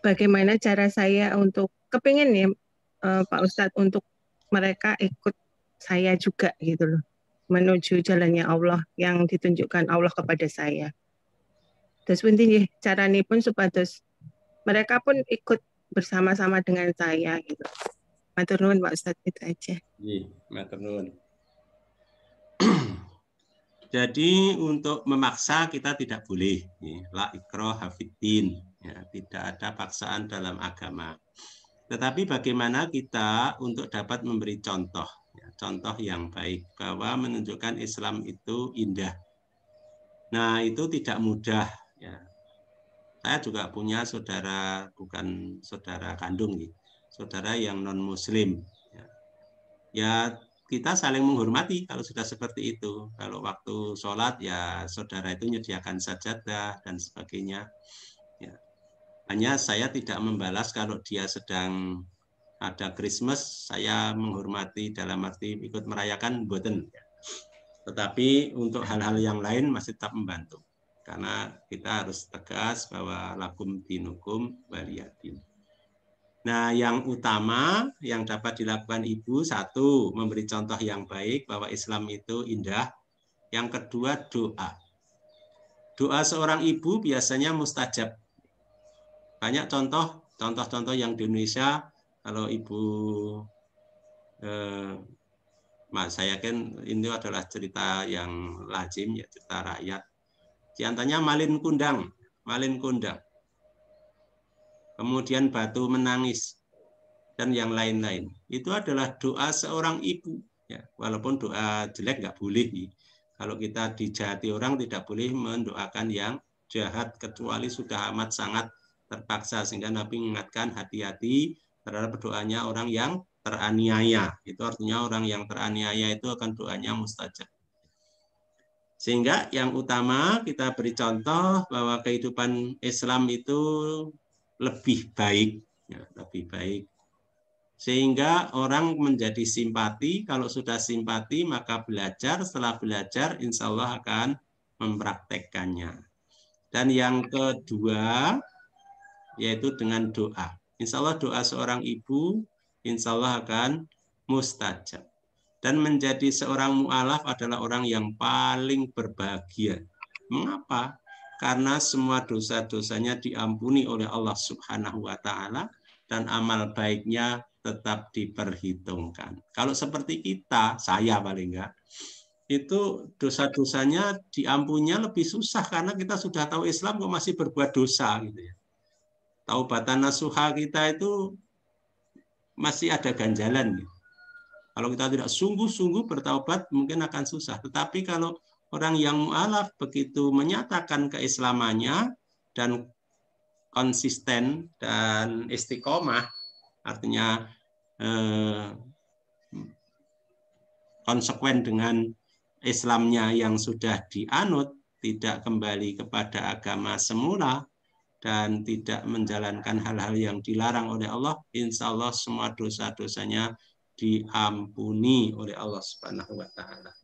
Bagaimana cara saya untuk kepingin ya uh, Pak Ustadz untuk mereka ikut saya juga gitu loh menuju jalannya Allah yang ditunjukkan Allah kepada saya. Terus penting cara ini pun supados mereka pun ikut bersama-sama dengan saya gitu. Maturnuun Pak Ustadz itu aja. Iya, maturnuun. Jadi untuk memaksa kita tidak boleh. Ya. La ikro hafidin. Ya, tidak ada paksaan dalam agama. Tetapi bagaimana kita untuk dapat memberi contoh. Ya, contoh yang baik. Bahwa menunjukkan Islam itu indah. Nah itu tidak mudah. Ya. Saya juga punya saudara, bukan saudara kandung. Nih. Ya. Saudara yang non-muslim. Ya, ya kita saling menghormati kalau sudah seperti itu. Kalau waktu sholat ya saudara itu menyediakan sajadah dan sebagainya. Ya. Hanya saya tidak membalas kalau dia sedang ada Christmas, saya menghormati dalam arti ikut merayakan boten. Tetapi untuk hal-hal yang lain masih tetap membantu. Karena kita harus tegas bahwa lakum dinukum waliyadin. Nah, yang utama yang dapat dilakukan ibu satu memberi contoh yang baik bahwa Islam itu indah. Yang kedua doa. Doa seorang ibu biasanya mustajab. Banyak contoh, contoh-contoh yang di Indonesia kalau ibu eh, Mas, saya kan ini adalah cerita yang lazim ya cerita rakyat. Di antaranya Malin Kundang, Malin Kundang kemudian batu menangis dan yang lain-lain. Itu adalah doa seorang ibu. Ya, walaupun doa jelek nggak boleh. Nih. Kalau kita dijahati orang tidak boleh mendoakan yang jahat kecuali sudah amat sangat terpaksa sehingga Nabi mengingatkan hati-hati terhadap doanya orang yang teraniaya. Itu artinya orang yang teraniaya itu akan doanya mustajab. Sehingga yang utama kita beri contoh bahwa kehidupan Islam itu lebih baik, ya, lebih baik. Sehingga orang menjadi simpati, kalau sudah simpati maka belajar, setelah belajar insya Allah akan mempraktekkannya. Dan yang kedua, yaitu dengan doa. Insya Allah doa seorang ibu, insya Allah akan mustajab. Dan menjadi seorang mu'alaf adalah orang yang paling berbahagia. Mengapa? karena semua dosa-dosanya diampuni oleh Allah Subhanahu wa taala dan amal baiknya tetap diperhitungkan. Kalau seperti kita, saya paling enggak, itu dosa-dosanya diampunnya lebih susah karena kita sudah tahu Islam kok masih berbuat dosa gitu ya. Taubatan nasuha kita itu masih ada ganjalan. Gitu. Kalau kita tidak sungguh-sungguh bertaubat mungkin akan susah. Tetapi kalau orang yang mualaf begitu menyatakan keislamannya dan konsisten dan istiqomah, artinya eh, konsekuen dengan Islamnya yang sudah dianut, tidak kembali kepada agama semula, dan tidak menjalankan hal-hal yang dilarang oleh Allah, insya Allah semua dosa-dosanya diampuni oleh Allah Subhanahu wa Ta'ala.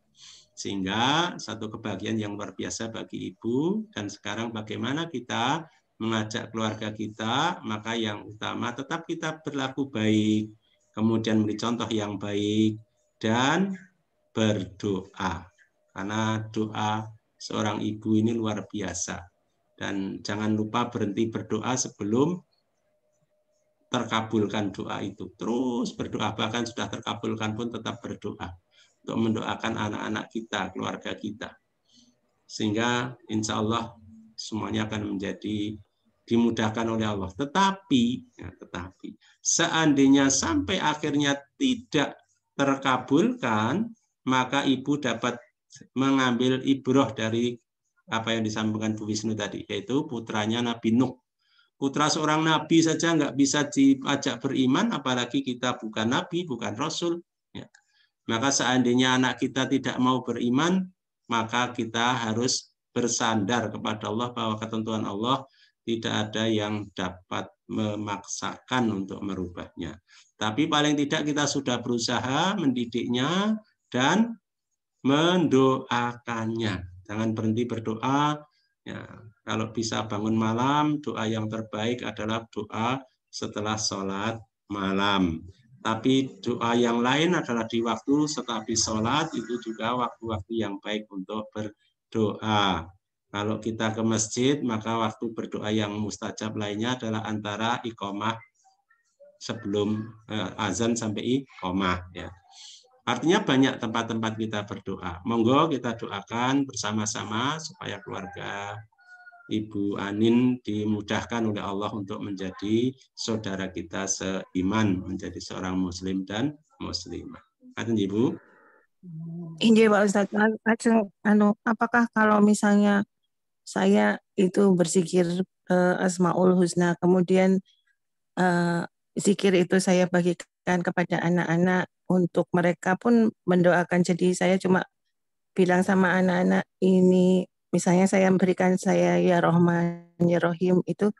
Sehingga satu kebahagiaan yang luar biasa bagi ibu. Dan sekarang bagaimana kita mengajak keluarga kita, maka yang utama tetap kita berlaku baik, kemudian beri contoh yang baik, dan berdoa. Karena doa seorang ibu ini luar biasa. Dan jangan lupa berhenti berdoa sebelum terkabulkan doa itu. Terus berdoa, bahkan sudah terkabulkan pun tetap berdoa untuk mendoakan anak-anak kita, keluarga kita. Sehingga insya Allah semuanya akan menjadi dimudahkan oleh Allah. Tetapi, ya, tetapi seandainya sampai akhirnya tidak terkabulkan, maka ibu dapat mengambil ibroh dari apa yang disampaikan Bu Wisnu tadi, yaitu putranya Nabi Nuh. Putra seorang nabi saja nggak bisa diajak beriman, apalagi kita bukan nabi, bukan rasul, maka seandainya anak kita tidak mau beriman, maka kita harus bersandar kepada Allah bahwa ketentuan Allah tidak ada yang dapat memaksakan untuk merubahnya. Tapi paling tidak kita sudah berusaha mendidiknya dan mendoakannya. Jangan berhenti berdoa. Ya, kalau bisa bangun malam, doa yang terbaik adalah doa setelah sholat malam tapi doa yang lain adalah di waktu setelah sholat itu juga waktu-waktu yang baik untuk berdoa. Kalau kita ke masjid, maka waktu berdoa yang mustajab lainnya adalah antara iqomah sebelum eh, azan sampai iqomah. Ya. Artinya banyak tempat-tempat kita berdoa. Monggo kita doakan bersama-sama supaya keluarga Ibu Anin dimudahkan oleh Allah untuk menjadi saudara kita seiman, menjadi seorang muslim dan muslimah. Ada Ibu? Iya Pak Ustaz. Anu, apakah kalau misalnya saya itu bersikir eh, Asmaul Husna, kemudian sikir eh, zikir itu saya bagikan kepada anak-anak untuk mereka pun mendoakan. Jadi saya cuma bilang sama anak-anak ini misalnya saya memberikan saya ya Rohman ya Rohim itu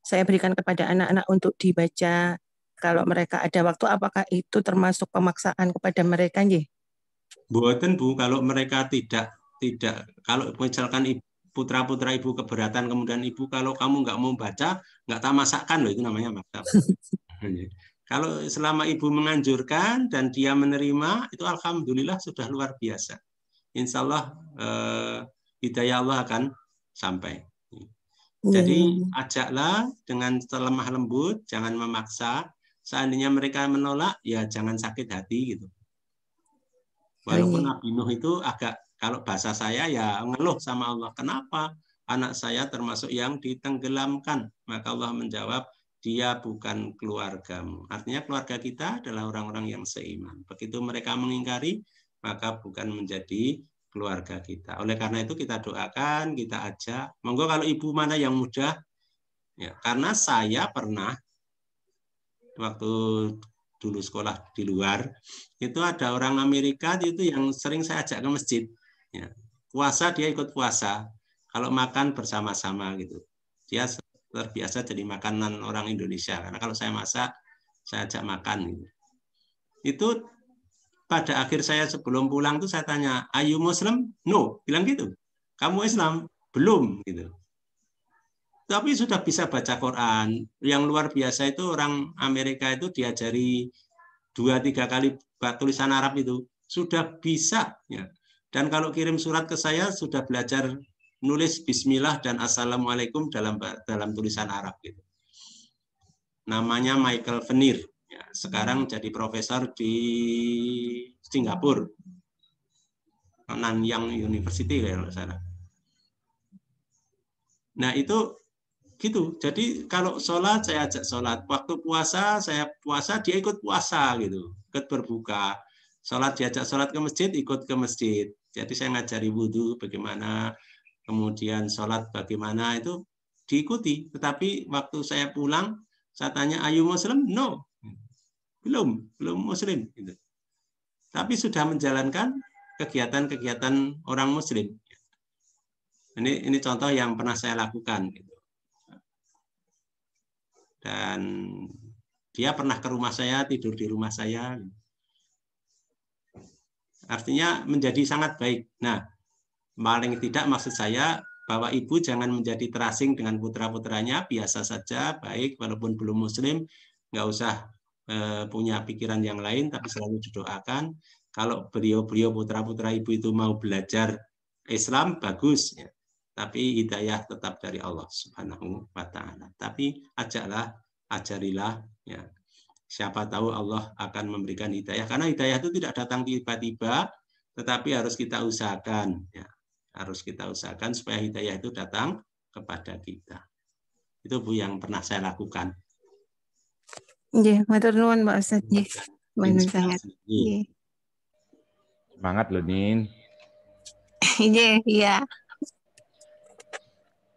saya berikan kepada anak-anak untuk dibaca kalau mereka ada waktu apakah itu termasuk pemaksaan kepada mereka nggih? Buatan Bu, kalau mereka tidak tidak kalau misalkan putra-putra ibu keberatan kemudian ibu kalau kamu nggak mau baca nggak tak masakkan loh itu namanya maktab. Iya. kalau selama ibu menganjurkan dan dia menerima itu alhamdulillah sudah luar biasa. Insya Allah eh, hidayah Allah akan sampai. Iya, Jadi iya, iya. ajaklah dengan lemah lembut, jangan memaksa. Seandainya mereka menolak, ya jangan sakit hati gitu. Walaupun Nabi Nuh itu agak kalau bahasa saya ya ngeluh sama Allah. Kenapa anak saya termasuk yang ditenggelamkan? Maka Allah menjawab, dia bukan keluargamu. Artinya keluarga kita adalah orang-orang yang seiman. Begitu mereka mengingkari, maka bukan menjadi keluarga kita. Oleh karena itu kita doakan, kita ajak. Monggo kalau ibu mana yang muda, ya karena saya pernah waktu dulu sekolah di luar itu ada orang Amerika itu yang sering saya ajak ke masjid. Ya. Puasa dia ikut puasa. Kalau makan bersama-sama gitu. Dia terbiasa jadi makanan orang Indonesia karena kalau saya masak saya ajak makan gitu. Itu pada akhir saya sebelum pulang tuh saya tanya, ayu Muslim? No, bilang gitu. Kamu Islam? Belum gitu. Tapi sudah bisa baca Quran. Yang luar biasa itu orang Amerika itu diajari dua tiga kali tulisan Arab itu sudah bisa. Ya. Dan kalau kirim surat ke saya sudah belajar nulis Bismillah dan Assalamualaikum dalam dalam tulisan Arab gitu. Namanya Michael Venir Ya, sekarang jadi profesor di Singapura. Nanyang University kalau saya. Nah itu gitu. Jadi kalau sholat saya ajak sholat, waktu puasa saya puasa dia ikut puasa gitu, ikut berbuka. Sholat diajak sholat ke masjid ikut ke masjid. Jadi saya ngajari wudhu bagaimana, kemudian sholat bagaimana itu diikuti. Tetapi waktu saya pulang saya tanya Ayu Muslim, no, belum belum muslim gitu. tapi sudah menjalankan kegiatan-kegiatan orang muslim ini ini contoh yang pernah saya lakukan gitu. dan dia pernah ke rumah saya tidur di rumah saya gitu. artinya menjadi sangat baik nah paling tidak maksud saya bahwa ibu jangan menjadi terasing dengan putra putranya biasa saja baik walaupun belum muslim nggak usah Eh, punya pikiran yang lain, tapi selalu didoakan. Kalau beliau-beliau putra-putra ibu itu mau belajar Islam, bagus. Ya. Tapi hidayah tetap dari Allah Subhanahu wa Ta'ala. Tapi ajaklah, ajarilah. Ya. Siapa tahu Allah akan memberikan hidayah. Karena hidayah itu tidak datang tiba-tiba, tetapi harus kita usahakan. Ya. Harus kita usahakan supaya hidayah itu datang kepada kita. Itu Bu yang pernah saya lakukan. Iya, matur nuwun Mbak Ustaz. Iya. iya sangat. Iya. Semangat loh, Nin. Iya, iya.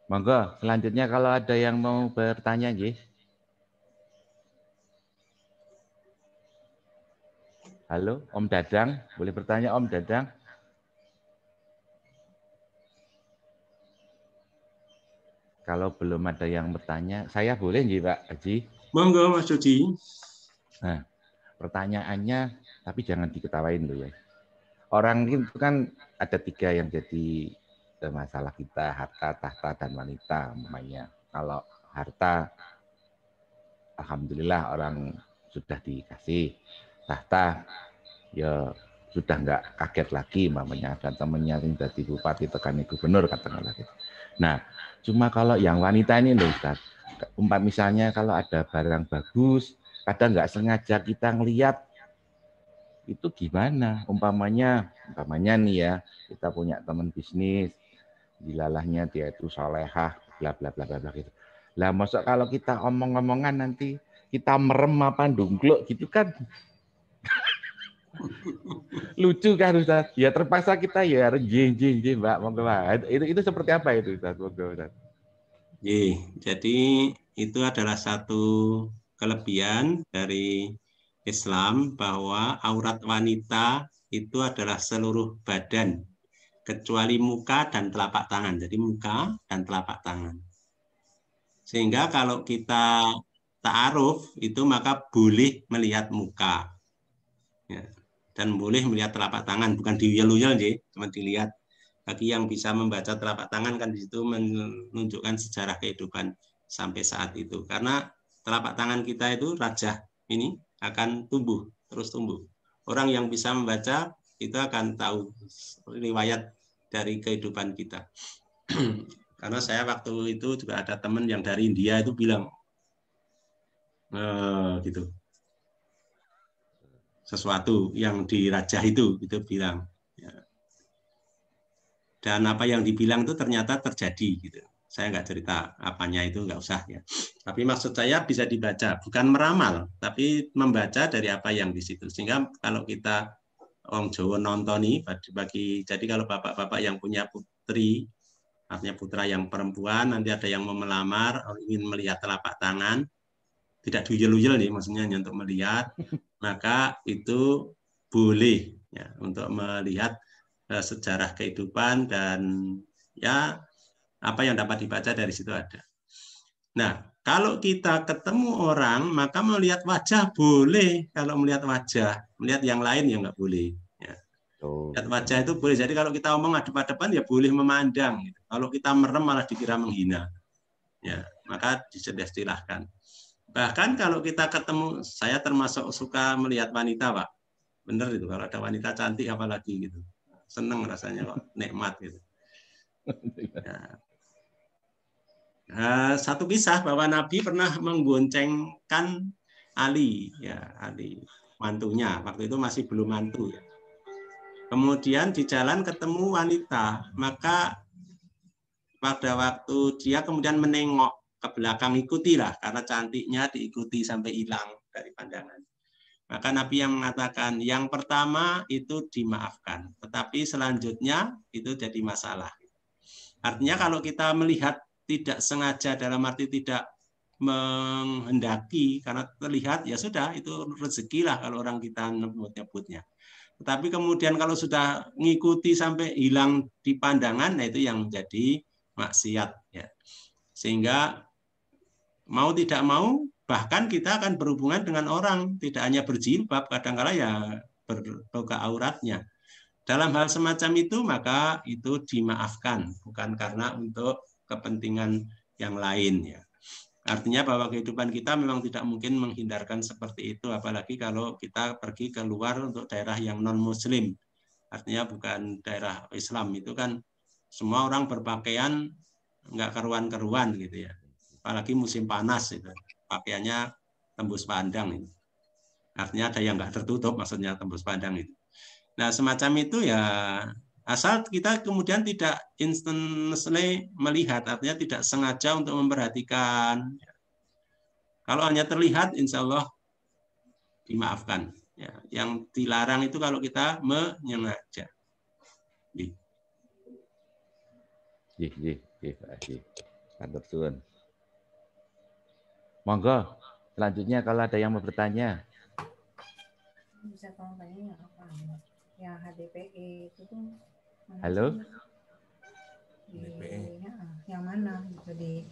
Monggo, selanjutnya kalau ada yang mau bertanya, nggih. Halo, Om Dadang, boleh bertanya Om Dadang? Kalau belum ada yang bertanya, saya boleh nggih Pak Haji? Monggo Mas Cuci. Nah, pertanyaannya tapi jangan diketawain loh ya. Orang itu kan ada tiga yang jadi eh, masalah kita, harta, tahta, dan wanita namanya. Kalau harta, Alhamdulillah orang sudah dikasih. Tahta, ya sudah nggak kaget lagi mamanya dan temennya yang jadi bupati tekan gubernur katakanlah gitu. Nah, cuma kalau yang wanita ini loh Ustaz, umpam misalnya kalau ada barang bagus, kadang nggak sengaja kita ngeliat itu gimana? Umpamanya, umpamanya nih ya, kita punya teman bisnis, dilalahnya dia itu solehah, bla bla bla bla bla gitu. Lah masuk kalau kita omong-omongan nanti kita merem apa dungkluk gitu kan lucu kan Ustaz? Ya terpaksa kita ya jin jin jin Mbak monggo Itu itu seperti apa itu Ustaz? Monggo Ustaz jadi itu adalah satu kelebihan dari Islam bahwa aurat wanita itu adalah seluruh badan kecuali muka dan telapak tangan. Jadi muka dan telapak tangan. Sehingga kalau kita ta'aruf itu maka boleh melihat muka. Ya. Dan boleh melihat telapak tangan, bukan diyel-yel, cuma dilihat bagi yang bisa membaca telapak tangan kan di situ menunjukkan sejarah kehidupan sampai saat itu. Karena telapak tangan kita itu raja ini akan tumbuh, terus tumbuh. Orang yang bisa membaca itu akan tahu riwayat dari kehidupan kita. Karena saya waktu itu juga ada teman yang dari India itu bilang e, gitu sesuatu yang di raja itu itu bilang ya, dan apa yang dibilang itu ternyata terjadi gitu saya nggak cerita apanya itu nggak usah ya tapi maksud saya bisa dibaca bukan meramal tapi membaca dari apa yang di situ sehingga kalau kita Om Jowo nontoni bagi, bagi jadi kalau bapak-bapak yang punya putri artinya putra yang perempuan nanti ada yang mau melamar oh, ingin melihat telapak tangan tidak duyel-duyel nih maksudnya hanya untuk melihat maka itu boleh ya, untuk melihat Eh, sejarah kehidupan dan ya apa yang dapat dibaca dari situ ada. Nah, kalau kita ketemu orang maka melihat wajah boleh, kalau melihat wajah, melihat yang lain ya nggak boleh. Ya. Lihat wajah itu boleh. Jadi kalau kita omong ada depan ya boleh memandang. Kalau kita merem malah dikira menghina. Ya, maka disedestilahkan. Bahkan kalau kita ketemu, saya termasuk suka melihat wanita, Pak. Benar itu, kalau ada wanita cantik apalagi gitu seneng rasanya kok nikmat gitu. Nah, satu kisah bahwa Nabi pernah menggoncengkan Ali, ya Ali mantunya. Waktu itu masih belum mantu ya. Kemudian di jalan ketemu wanita, maka pada waktu dia kemudian menengok ke belakang ikutilah karena cantiknya diikuti sampai hilang dari pandangan. Maka Nabi yang mengatakan yang pertama itu dimaafkan, tetapi selanjutnya itu jadi masalah. Artinya kalau kita melihat tidak sengaja dalam arti tidak menghendaki karena terlihat ya sudah itu rezekilah kalau orang kita nyebut-nyebutnya. Tetapi kemudian kalau sudah mengikuti sampai hilang di pandangan nah itu yang menjadi maksiat ya. Sehingga mau tidak mau bahkan kita akan berhubungan dengan orang tidak hanya berjilbab kadangkala ya berbuka auratnya dalam hal semacam itu maka itu dimaafkan bukan karena untuk kepentingan yang lain ya artinya bahwa kehidupan kita memang tidak mungkin menghindarkan seperti itu apalagi kalau kita pergi ke luar untuk daerah yang non muslim artinya bukan daerah Islam itu kan semua orang berpakaian nggak keruan-keruan gitu ya apalagi musim panas itu pakaiannya tembus pandang itu. Artinya ada yang nggak tertutup maksudnya tembus pandang itu. Nah, semacam itu ya asal kita kemudian tidak instantly melihat, artinya tidak sengaja untuk memperhatikan. Kalau hanya terlihat, insya Allah dimaafkan. Ya, yang dilarang itu kalau kita menyengaja. Gitu. Nggih. Nggih, nggih, Pak Monggo, selanjutnya kalau ada yang mau bertanya. Bisa tolong tanya apa? Ya HDPE itu tuh. Halo? HDPE. Ya, yang mana? Itu di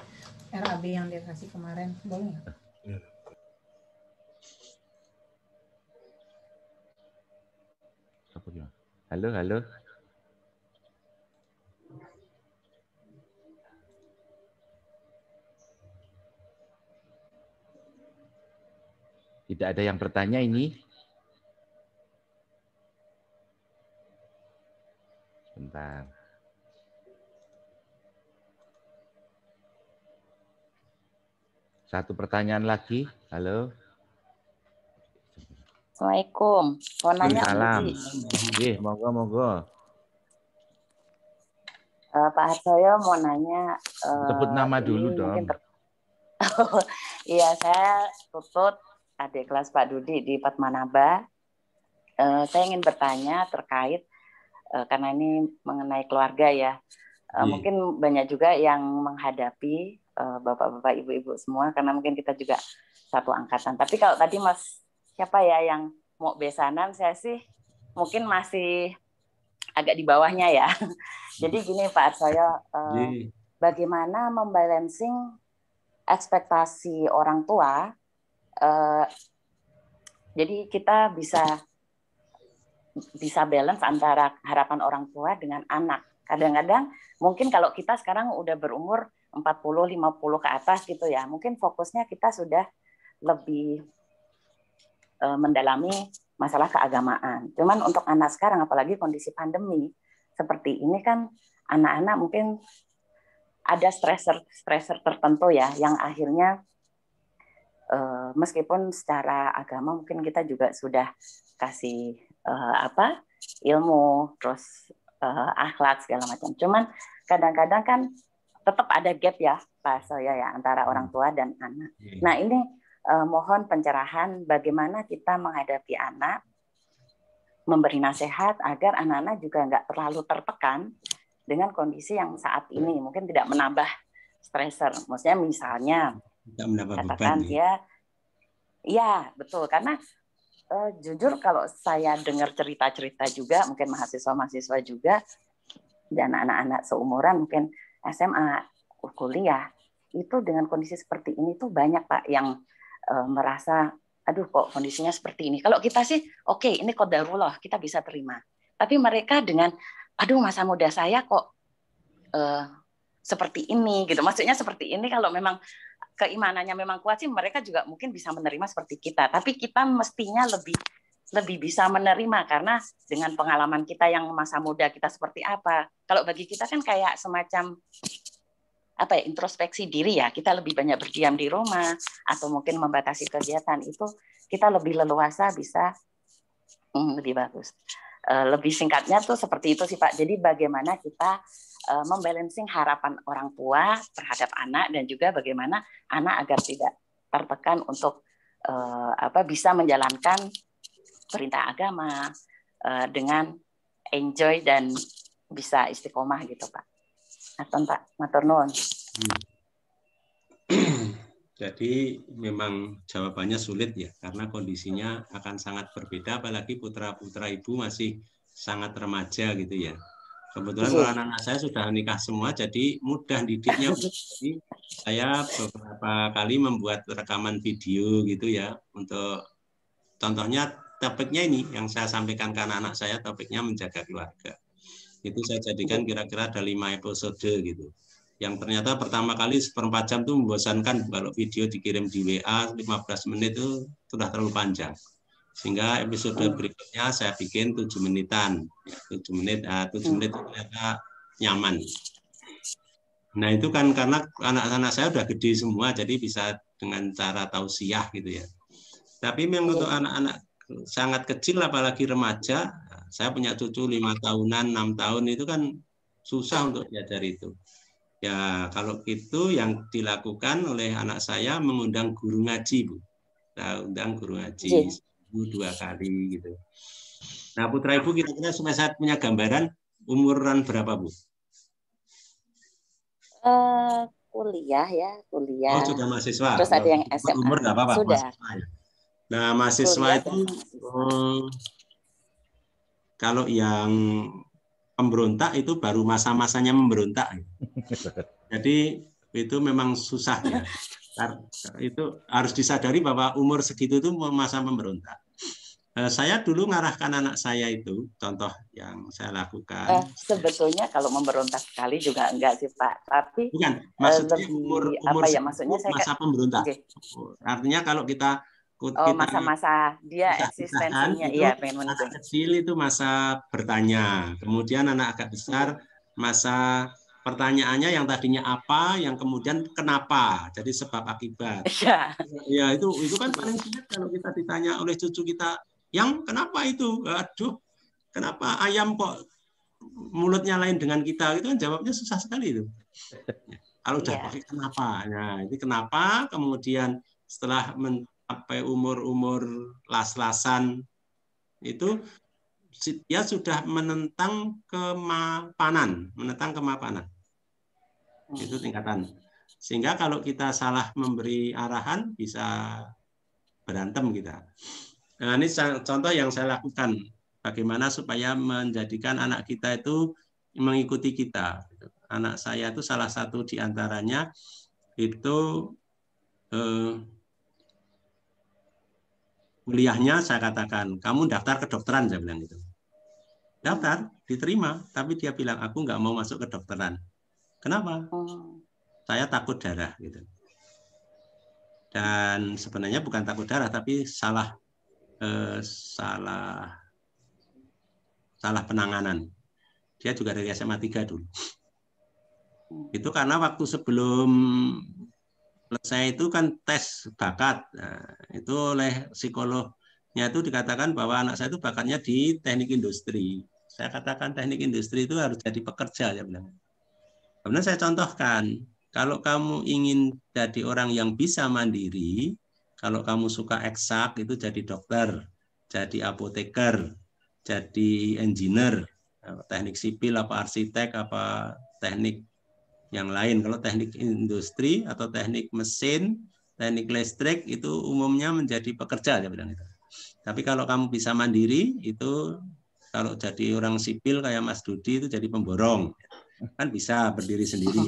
RAB yang dia kasih kemarin. Boleh nggak? Iya. Halo, halo. Tidak ada yang bertanya ini? Bentar. Satu pertanyaan lagi. Halo. Assalamualaikum. Mau nanya Salam. Iya, eh, monggo monggo. Uh, Pak Harsoyo mau nanya. Uh, nama dulu dong. Ter... iya, saya Tutut adik kelas Pak Dudi di Patmanaba. Uh, eh, saya ingin bertanya terkait uh, karena ini mengenai keluarga ya. Uh, eh, yeah. Mungkin banyak juga yang menghadapi bapak-bapak, ibu-ibu semua karena mungkin kita juga satu angkatan. Tapi kalau tadi Mas siapa ya yang mau besanan saya sih mungkin masih agak di bawahnya ya. Jadi gini Pak Arsoyo, yeah. Iya. bagaimana membalancing ekspektasi orang tua Eh, jadi kita bisa bisa balance antara harapan orang tua dengan anak. Kadang-kadang mungkin kalau kita sekarang udah berumur 40 50 ke atas gitu ya, mungkin fokusnya kita sudah lebih eh, mendalami masalah keagamaan. Cuman untuk anak sekarang apalagi kondisi pandemi seperti ini kan anak-anak mungkin ada stressor stressor tertentu ya yang akhirnya Eh, meskipun secara agama mungkin kita juga sudah kasih uh, apa ilmu terus uh, akhlak segala macam cuman kadang-kadang kan tetap ada gap ya pak Soya ya antara orang hmm. tua dan anak iya. nah ini uh, mohon pencerahan bagaimana kita menghadapi anak memberi nasihat agar anak-anak juga nggak terlalu tertekan dengan kondisi yang saat ini mungkin tidak menambah streser maksudnya misalnya tidak katakan beban, ya. Ya, betul. Karena uh, jujur kalau saya dengar cerita-cerita juga, mungkin mahasiswa-mahasiswa juga, dan anak-anak seumuran mungkin SMA, kuliah, itu dengan kondisi seperti ini tuh banyak Pak yang uh, merasa, aduh kok kondisinya seperti ini. Kalau kita sih, oke okay, ini kodarullah, kita bisa terima. Tapi mereka dengan, aduh masa muda saya kok uh, seperti ini gitu. Maksudnya seperti ini kalau memang keimanannya memang kuat sih mereka juga mungkin bisa menerima seperti kita tapi kita mestinya lebih lebih bisa menerima karena dengan pengalaman kita yang masa muda kita seperti apa kalau bagi kita kan kayak semacam apa ya introspeksi diri ya kita lebih banyak berdiam di rumah atau mungkin membatasi kegiatan itu kita lebih leluasa bisa hmm, lebih bagus eh, lebih singkatnya tuh seperti itu sih Pak. Jadi bagaimana kita uh, membalancing harapan orang tua terhadap anak dan juga bagaimana anak agar tidak tertekan untuk uh, apa bisa menjalankan perintah agama uh, dengan enjoy dan bisa istiqomah gitu pak. Atau pak maternon hmm. Jadi memang jawabannya sulit ya karena kondisinya akan sangat berbeda apalagi putra-putra ibu masih sangat remaja gitu ya. Kebetulan anak-anak saya sudah nikah semua, jadi mudah didiknya. Jadi saya beberapa kali membuat rekaman video gitu ya untuk contohnya topiknya ini yang saya sampaikan ke anak-anak saya topiknya menjaga keluarga. Itu saya jadikan kira-kira ada lima episode gitu. Yang ternyata pertama kali seperempat jam itu membosankan kalau video dikirim di WA 15 menit itu sudah terlalu panjang sehingga episode berikutnya saya bikin tujuh menitan. tujuh menit, ah, tujuh hmm. menit ternyata nyaman. Nah itu kan karena anak-anak saya udah gede semua, jadi bisa dengan cara tausiah gitu ya. Tapi memang untuk oh. anak-anak sangat kecil, apalagi remaja, saya punya cucu lima tahunan, enam tahun itu kan susah untuk diajar itu. Ya kalau itu yang dilakukan oleh anak saya mengundang guru ngaji bu, nah, undang guru ngaji. Iya seminggu dua kali gitu. Nah putra ibu kira-kira sudah saat punya gambaran umuran berapa bu? Uh, kuliah ya kuliah. Oh sudah mahasiswa. Terus ada yang SMA. Umur nggak apa-apa. Sudah. Mahasiswa. Ya. Nah mahasiswa kuliah itu eh, kalau yang pemberontak itu baru masa-masanya memberontak. Jadi itu memang susah ya. itu harus disadari bahwa umur segitu itu masa memberontak. Eh, saya dulu ngarahkan anak saya itu, contoh yang saya lakukan. Eh, sebetulnya kalau memberontak sekali juga enggak sih Pak, tapi bukan eh, maksudnya lebih, umur umur apa ya, maksudnya saya masa pemberontak. Okay. Oh, artinya kalau kita Oh, masa-masa dia eksistensinya iya pengen kecil itu masa bertanya, kemudian anak agak besar masa pertanyaannya yang tadinya apa, yang kemudian kenapa. Jadi sebab akibat. Ya, ya itu itu kan paling sulit kalau kita ditanya oleh cucu kita, yang kenapa itu? Aduh, kenapa ayam kok mulutnya lain dengan kita? Itu kan jawabnya susah sekali itu. Kalau udah ya. pakai kenapa, nah ini kenapa, kemudian setelah mencapai umur-umur las-lasan itu dia sudah menentang kemapanan, menentang kemapanan. Itu tingkatan. Sehingga kalau kita salah memberi arahan bisa berantem kita. Nah, ini contoh yang saya lakukan. Bagaimana supaya menjadikan anak kita itu mengikuti kita. Anak saya itu salah satu diantaranya itu eh, kuliahnya saya katakan, kamu daftar kedokteran, saya bilang gitu. Daftar, diterima, tapi dia bilang, aku nggak mau masuk kedokteran. Kenapa? Oh. Saya takut darah. gitu. Dan sebenarnya bukan takut darah, tapi salah eh, salah salah penanganan. Dia juga dari SMA 3 dulu. Hmm. Itu karena waktu sebelum selesai itu kan tes bakat. Nah, itu oleh psikolognya itu dikatakan bahwa anak saya itu bakatnya di teknik industri. Saya katakan teknik industri itu harus jadi pekerja, ya benar. Kemudian saya contohkan, kalau kamu ingin jadi orang yang bisa mandiri, kalau kamu suka eksak itu jadi dokter, jadi apoteker, jadi engineer, teknik sipil apa arsitek apa teknik yang lain. Kalau teknik industri atau teknik mesin, teknik listrik itu umumnya menjadi pekerja ya bilang itu. Tapi kalau kamu bisa mandiri itu kalau jadi orang sipil kayak Mas Dudi itu jadi pemborong. Kan bisa berdiri sendiri.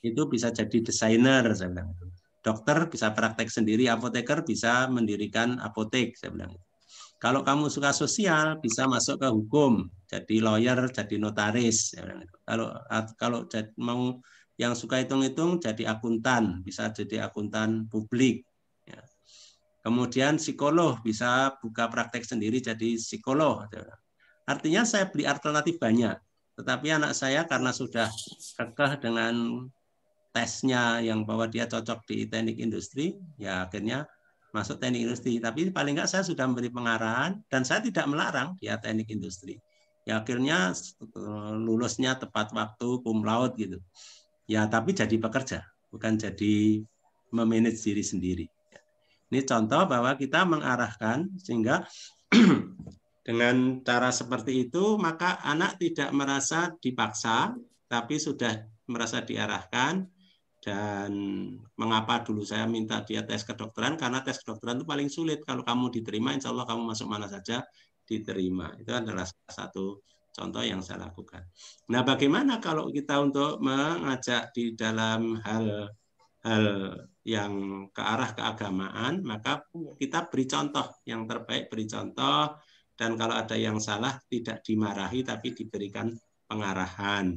Itu bisa jadi desainer saya bilang itu. Dokter bisa praktek sendiri, apoteker bisa mendirikan apotek saya bilang itu. Kalau kamu suka sosial, bisa masuk ke hukum, jadi lawyer, jadi notaris. Ya, kan gitu. Kalau kalau mau yang suka hitung-hitung, jadi akuntan, bisa jadi akuntan publik. Ya. Kemudian psikolog bisa buka praktek sendiri jadi psikolog. Gitu. Artinya saya beli alternatif banyak. Tetapi anak saya karena sudah kekeh dengan tesnya yang bahwa dia cocok di teknik industri, ya akhirnya masuk teknik industri. Tapi paling nggak saya sudah memberi pengarahan dan saya tidak melarang ya, teknik industri. Ya akhirnya eh, lulusnya tepat waktu, kum laut gitu. Ya tapi jadi pekerja, bukan jadi memanage diri sendiri. Ini contoh bahwa kita mengarahkan sehingga dengan cara seperti itu maka anak tidak merasa dipaksa tapi sudah merasa diarahkan dan mengapa dulu saya minta dia tes kedokteran karena tes kedokteran itu paling sulit kalau kamu diterima insya Allah kamu masuk mana saja diterima itu adalah salah satu contoh yang saya lakukan. Nah bagaimana kalau kita untuk mengajak di dalam hal hal yang ke arah keagamaan maka kita beri contoh yang terbaik beri contoh dan kalau ada yang salah tidak dimarahi tapi diberikan pengarahan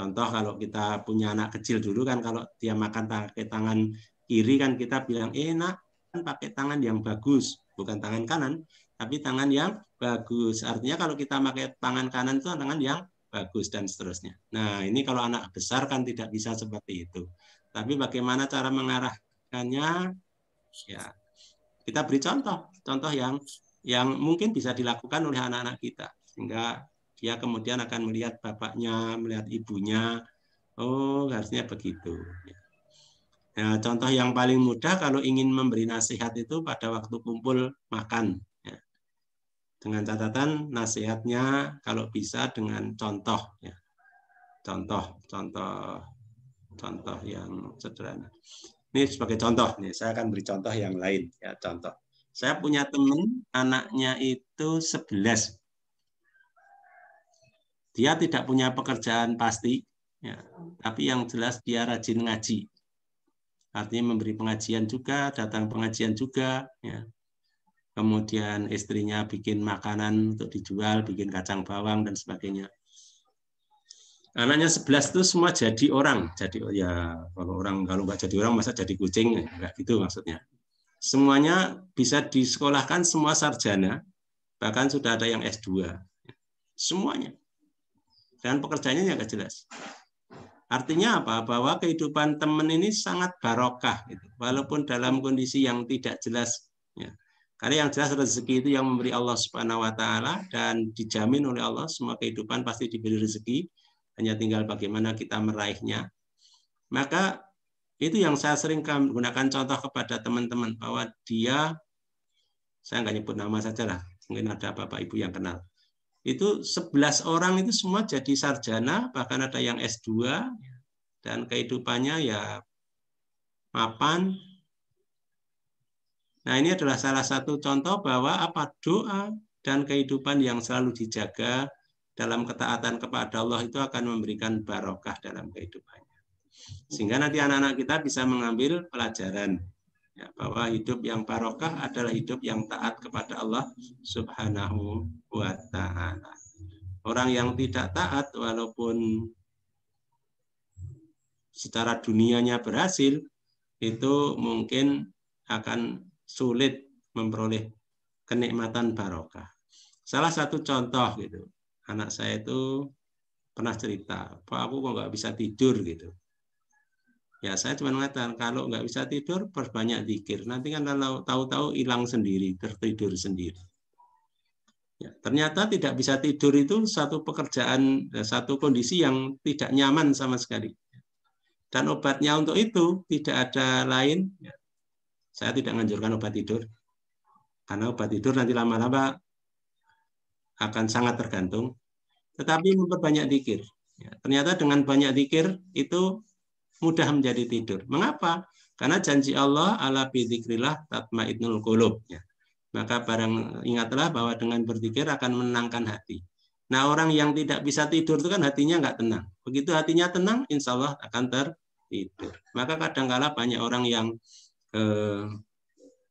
Contoh kalau kita punya anak kecil dulu kan kalau dia makan pakai tangan kiri kan kita bilang enak eh, kan pakai tangan yang bagus, bukan tangan kanan, tapi tangan yang bagus. Artinya kalau kita pakai tangan kanan itu tangan yang bagus dan seterusnya. Nah, ini kalau anak besar kan tidak bisa seperti itu. Tapi bagaimana cara mengarahkannya? Ya, kita beri contoh, contoh yang yang mungkin bisa dilakukan oleh anak-anak kita sehingga dia kemudian akan melihat bapaknya, melihat ibunya. Oh, harusnya begitu. Ya. ya, contoh yang paling mudah kalau ingin memberi nasihat itu pada waktu kumpul makan. Ya. Dengan catatan nasihatnya kalau bisa dengan contoh. Ya. Contoh, contoh, contoh yang sederhana. Ini sebagai contoh nih, saya akan beri contoh yang lain ya, contoh. Saya punya teman anaknya itu 11. Dia tidak punya pekerjaan pasti, ya, tapi yang jelas dia rajin ngaji. Artinya memberi pengajian juga, datang pengajian juga. Ya. Kemudian istrinya bikin makanan untuk dijual, bikin kacang bawang dan sebagainya. Anaknya sebelas itu semua jadi orang. Jadi ya kalau orang kalau nggak jadi orang masa jadi kucing ya, nggak gitu maksudnya. Semuanya bisa disekolahkan semua sarjana, bahkan sudah ada yang S2. Semuanya dan pekerjaannya yang jelas. Artinya apa? Bahwa kehidupan teman ini sangat barokah, gitu. walaupun dalam kondisi yang tidak jelas. Ya. Karena yang jelas rezeki itu yang memberi Allah Subhanahu Wa Taala dan dijamin oleh Allah semua kehidupan pasti diberi rezeki, hanya tinggal bagaimana kita meraihnya. Maka itu yang saya sering gunakan contoh kepada teman-teman bahwa dia, saya nggak nyebut nama saja lah, mungkin ada bapak ibu yang kenal itu 11 orang itu semua jadi sarjana, bahkan ada yang S2 dan kehidupannya ya mapan. Nah, ini adalah salah satu contoh bahwa apa doa dan kehidupan yang selalu dijaga dalam ketaatan kepada Allah itu akan memberikan barokah dalam kehidupannya. Sehingga nanti anak-anak kita bisa mengambil pelajaran ya, bahwa hidup yang barokah adalah hidup yang taat kepada Allah Subhanahu wa taala. Orang yang tidak taat walaupun secara dunianya berhasil itu mungkin akan sulit memperoleh kenikmatan barokah. Salah satu contoh gitu, anak saya itu pernah cerita, Pak aku kok nggak bisa tidur gitu. Ya saya cuma mengatakan kalau nggak bisa tidur perbanyak dikir. Nanti kan kalau tahu-tahu hilang sendiri, tertidur sendiri. Ya, ternyata tidak bisa tidur itu satu pekerjaan, eh, satu kondisi yang tidak nyaman sama sekali. Dan obatnya untuk itu tidak ada lain. Ya, saya tidak menganjurkan obat tidur. Karena obat tidur nanti lama-lama akan sangat tergantung. Tetapi memperbanyak dikir. Ya, ternyata dengan banyak dikir itu mudah menjadi tidur. Mengapa? Karena janji Allah ala bidzikrillah tatmainnul qulub ya. Maka barang ingatlah bahwa dengan berzikir akan menenangkan hati. Nah, orang yang tidak bisa tidur itu kan hatinya nggak tenang. Begitu hatinya tenang, insya Allah akan tertidur. Maka kadangkala banyak orang yang eh,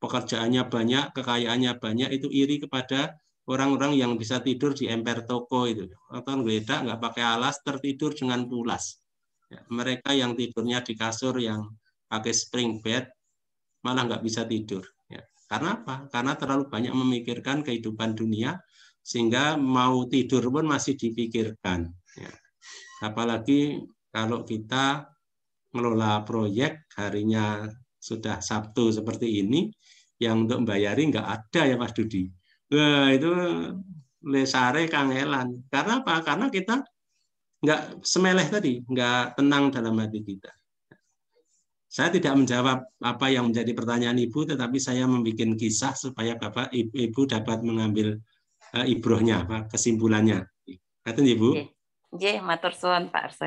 pekerjaannya banyak, kekayaannya banyak, itu iri kepada orang-orang yang bisa tidur di emper toko itu. Atau beda nggak pakai alas, tertidur dengan pulas mereka yang tidurnya di kasur yang pakai spring bed malah nggak bisa tidur. Ya. Karena apa? Karena terlalu banyak memikirkan kehidupan dunia sehingga mau tidur pun masih dipikirkan. Ya. Apalagi kalau kita mengelola proyek harinya sudah Sabtu seperti ini, yang untuk membayari nggak ada ya Mas Dudi. Nah, itu lesare kangelan. Karena apa? Karena kita nggak semeleh tadi, nggak tenang dalam hati kita. Saya tidak menjawab apa yang menjadi pertanyaan ibu, tetapi saya membuat kisah supaya bapak ibu, ibu dapat mengambil uh, ibrohnya, apa kesimpulannya. Kata ibu. Jeh, matur suan Pak Arso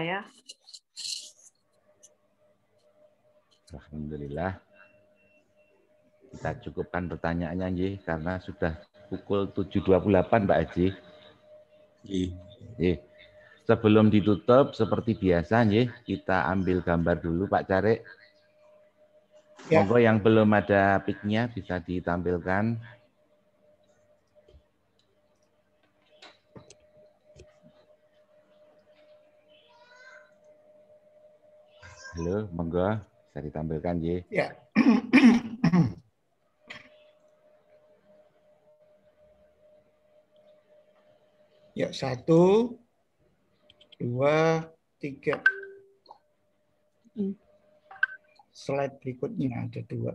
Alhamdulillah. Kita cukupkan pertanyaannya Jeh, karena sudah pukul 7.28 Pak Haji. Iya. Sebelum ditutup seperti biasa ya kita ambil gambar dulu Pak Carek. Ya. Monggo yang belum ada piknya bisa ditampilkan. Halo, monggo bisa ditampilkan nggih. Ya. ya, satu, dua, tiga. Slide berikutnya ada dua.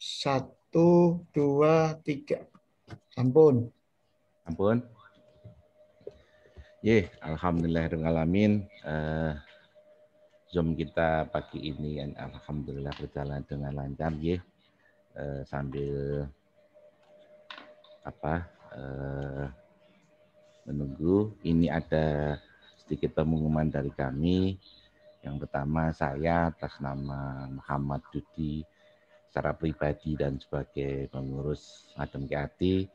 Satu, dua, tiga. ampun ampun Ye, alhamdulillahirrahmanirrahim. Uh, eh, Zoom kita pagi ini dan alhamdulillah berjalan dengan lancar ya. Uh, sambil apa uh, menunggu. Ini ada sedikit pengumuman dari kami. Yang pertama saya atas nama Muhammad Dudi secara pribadi dan sebagai pengurus Adem Kiati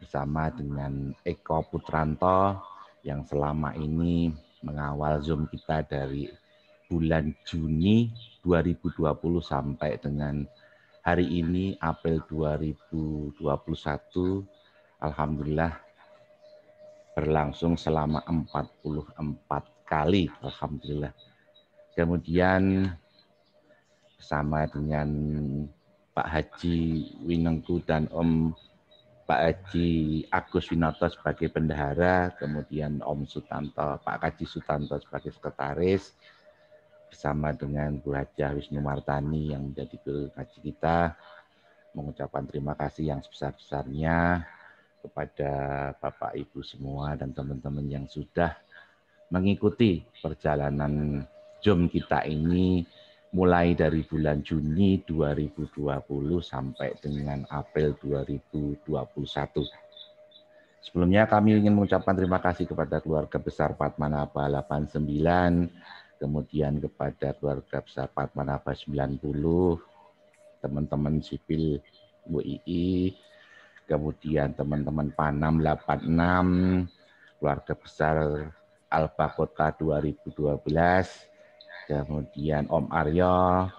bersama dengan Eko Putranto yang selama ini mengawal Zoom kita dari bulan Juni 2020 sampai dengan hari ini April 2021. Alhamdulillah berlangsung selama 44 kali. Alhamdulillah. Kemudian bersama dengan Pak Haji Winengku dan Om Pak Haji Agus Winoto sebagai bendahara, kemudian Om Sutanto, Pak Haji Sutanto sebagai sekretaris, bersama dengan Bu Hajah Wisnu Martani yang menjadi guru kaji kita, mengucapkan terima kasih yang sebesar-besarnya kepada Bapak Ibu semua dan teman-teman yang sudah mengikuti perjalanan zoom kita ini mulai dari bulan Juni 2020 sampai dengan April 2021. Sebelumnya kami ingin mengucapkan terima kasih kepada keluarga besar Patmanaba 89, kemudian kepada keluarga besar Patmanaba 90, teman-teman sipil WII, kemudian teman-teman Panam 86, keluarga besar Alba Kota 2012, kemudian Om Aryo,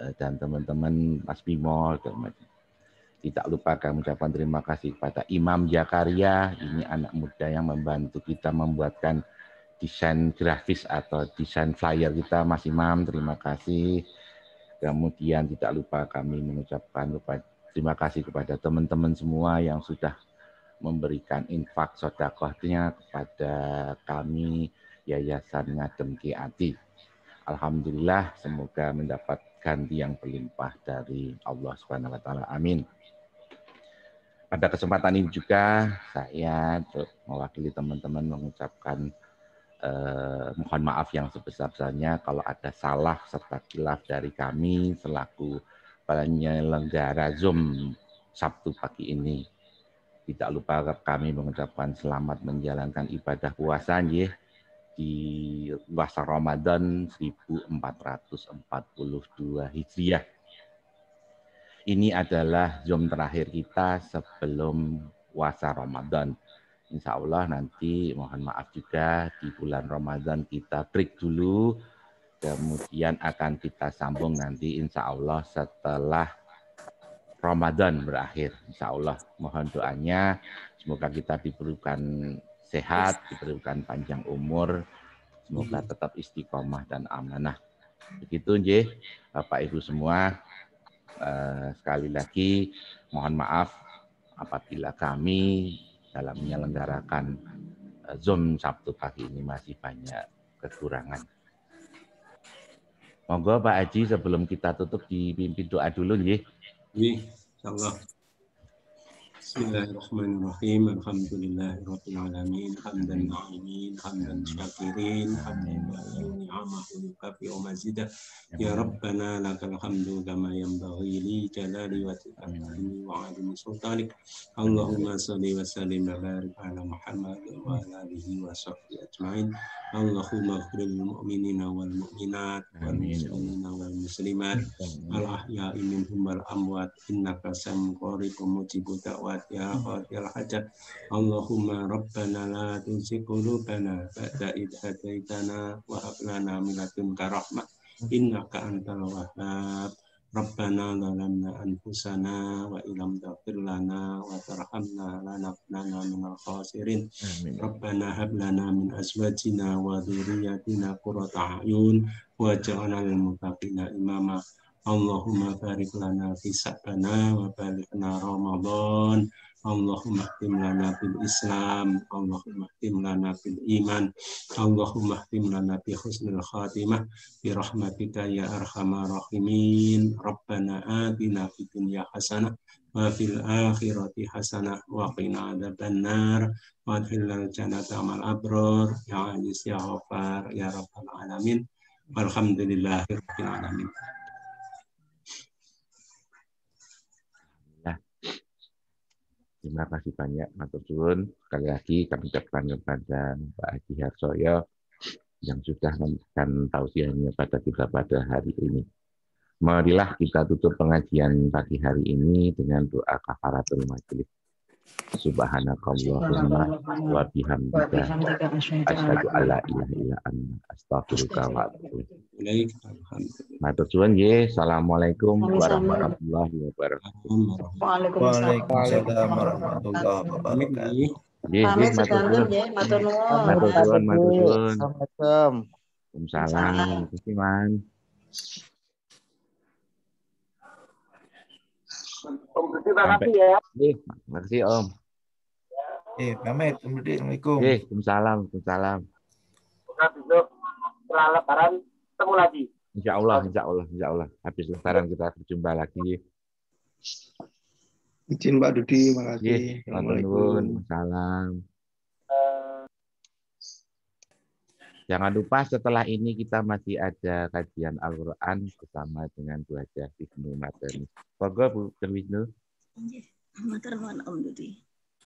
eh, dan teman-teman Mas Bimo. Tidak lupa kami ucapkan terima kasih kepada Imam Jakaria, ini anak muda yang membantu kita membuatkan desain grafis atau desain flyer kita, Mas Imam, terima kasih. Kemudian tidak lupa kami mengucapkan kepada Terima kasih kepada teman-teman semua yang sudah memberikan infak sodakohnya kepada kami Yayasan Ngadem Ki Adi. Alhamdulillah semoga mendapat ganti yang berlimpah dari Allah Subhanahu wa taala. Amin. Pada kesempatan ini juga saya mewakili teman-teman mengucapkan eh, mohon maaf yang sebesar-besarnya kalau ada salah serta kilaf dari kami selaku penyelenggara Zoom Sabtu pagi ini. Tidak lupa kami mengucapkan selamat menjalankan ibadah puasa ya di puasa Ramadan 1442 Hijriah. Ini adalah Zoom terakhir kita sebelum puasa Ramadan. Insya Allah nanti mohon maaf juga di bulan Ramadan kita break dulu kemudian akan kita sambung nanti insya Allah setelah Ramadan berakhir. Insya Allah mohon doanya semoga kita diperlukan sehat, diperlukan panjang umur, semoga iya. tetap istiqomah dan amanah. Begitu Nje, Bapak Ibu semua. Eh, sekali lagi mohon maaf apabila kami dalam menyelenggarakan eh, Zoom Sabtu pagi ini masih banyak kekurangan. Monggo Pak Haji sebelum kita tutup dipimpin doa dulu nggih. Insyaallah. Bismillahirrahmanirrahim. Alhamdulillahirabbil alamin. Hamdan na'imin, hamdan syakirin, hamdan ni'amahu kafi mazidah. Ya Rabbana lakal hamdu kama yanbaghi li jalali wa ta'alimi wa 'azimi sultanik. Allahumma salli wa sallim wa barik ala Muhammad wa ala alihi wa sahbihi ajma'in. Allahumma ighfir lil mu'minina wal mu'minat wal muslimina wal muslimat al ahya'i minhum wal amwat innaka sami'un mujibud da'wat Al-Fatiha ya Al-Fatiha hajat Allahumma Rabbana la tunsi qulubana Ba'da idh hadaitana Wa hablana milatun karahmat Innaka antal wahhab, Rabbana lalamna anfusana wa ilam taqfir lana wa tarhamna lanaknana minal khasirin. Rabbana hablana min azwajina wa dhuriyatina kurata ayun wa ja'ana lil imama. Allahumma barik lana fi sa'bana wa balighna Ramadan. Allahumma tim lana bil Islam, Allahumma tim lana bil iman, Allahumma tim lana bi husnul khatimah bi rahmatika ya arhamar rahimin. Rabbana atina fid dunya hasanah wa fil akhirati hasanah wa qina adzabannar wa adkhilna jannata ma'al abrar ya aziz ya ghafar ya rabbal alamin. Alhamdulillahirabbil alamin. Terima kasih banyak mas suwun. Sekali lagi kami ucapkan kepada Pak Haji Harsoyo yang sudah memberikan tausiahnya pada kita pada hari ini. Marilah kita tutup pengajian pagi hari ini dengan doa kafaratul majelis. Subhanakallahumma wa bihamdika asyhadu an la ilaha illa anta astaghfiruka wa atubu ilaik. Matur suwun nggih. Assalamualaikum warahmatullahi wabarakatuh. Waalaikumsalam warahmatullahi wabarakatuh. Nggih, nggih, matur nuwun. Matur nuwun. Matur nuwun. Assalamualaikum. Waalaikumsalam. Gusti Man. Om terima kasih ya. Terima kasih Om. Eh, pamit. Assalamualaikum. Eh, Waalaikumsalam. Waalaikumsalam. Semoga besok setelah lebaran ketemu lagi. Insya Allah, insya Allah, insya Allah. Habis lebaran kita berjumpa lagi. Izin Pak Dudi, makasih. Assalamualaikum. Waalaikumsalam. Jangan lupa setelah ini kita masih ada kajian Al-Quran bersama dengan Bu Hajah Ibnu Madani. Monggo Bu Wisnu. Terima iya, kasih.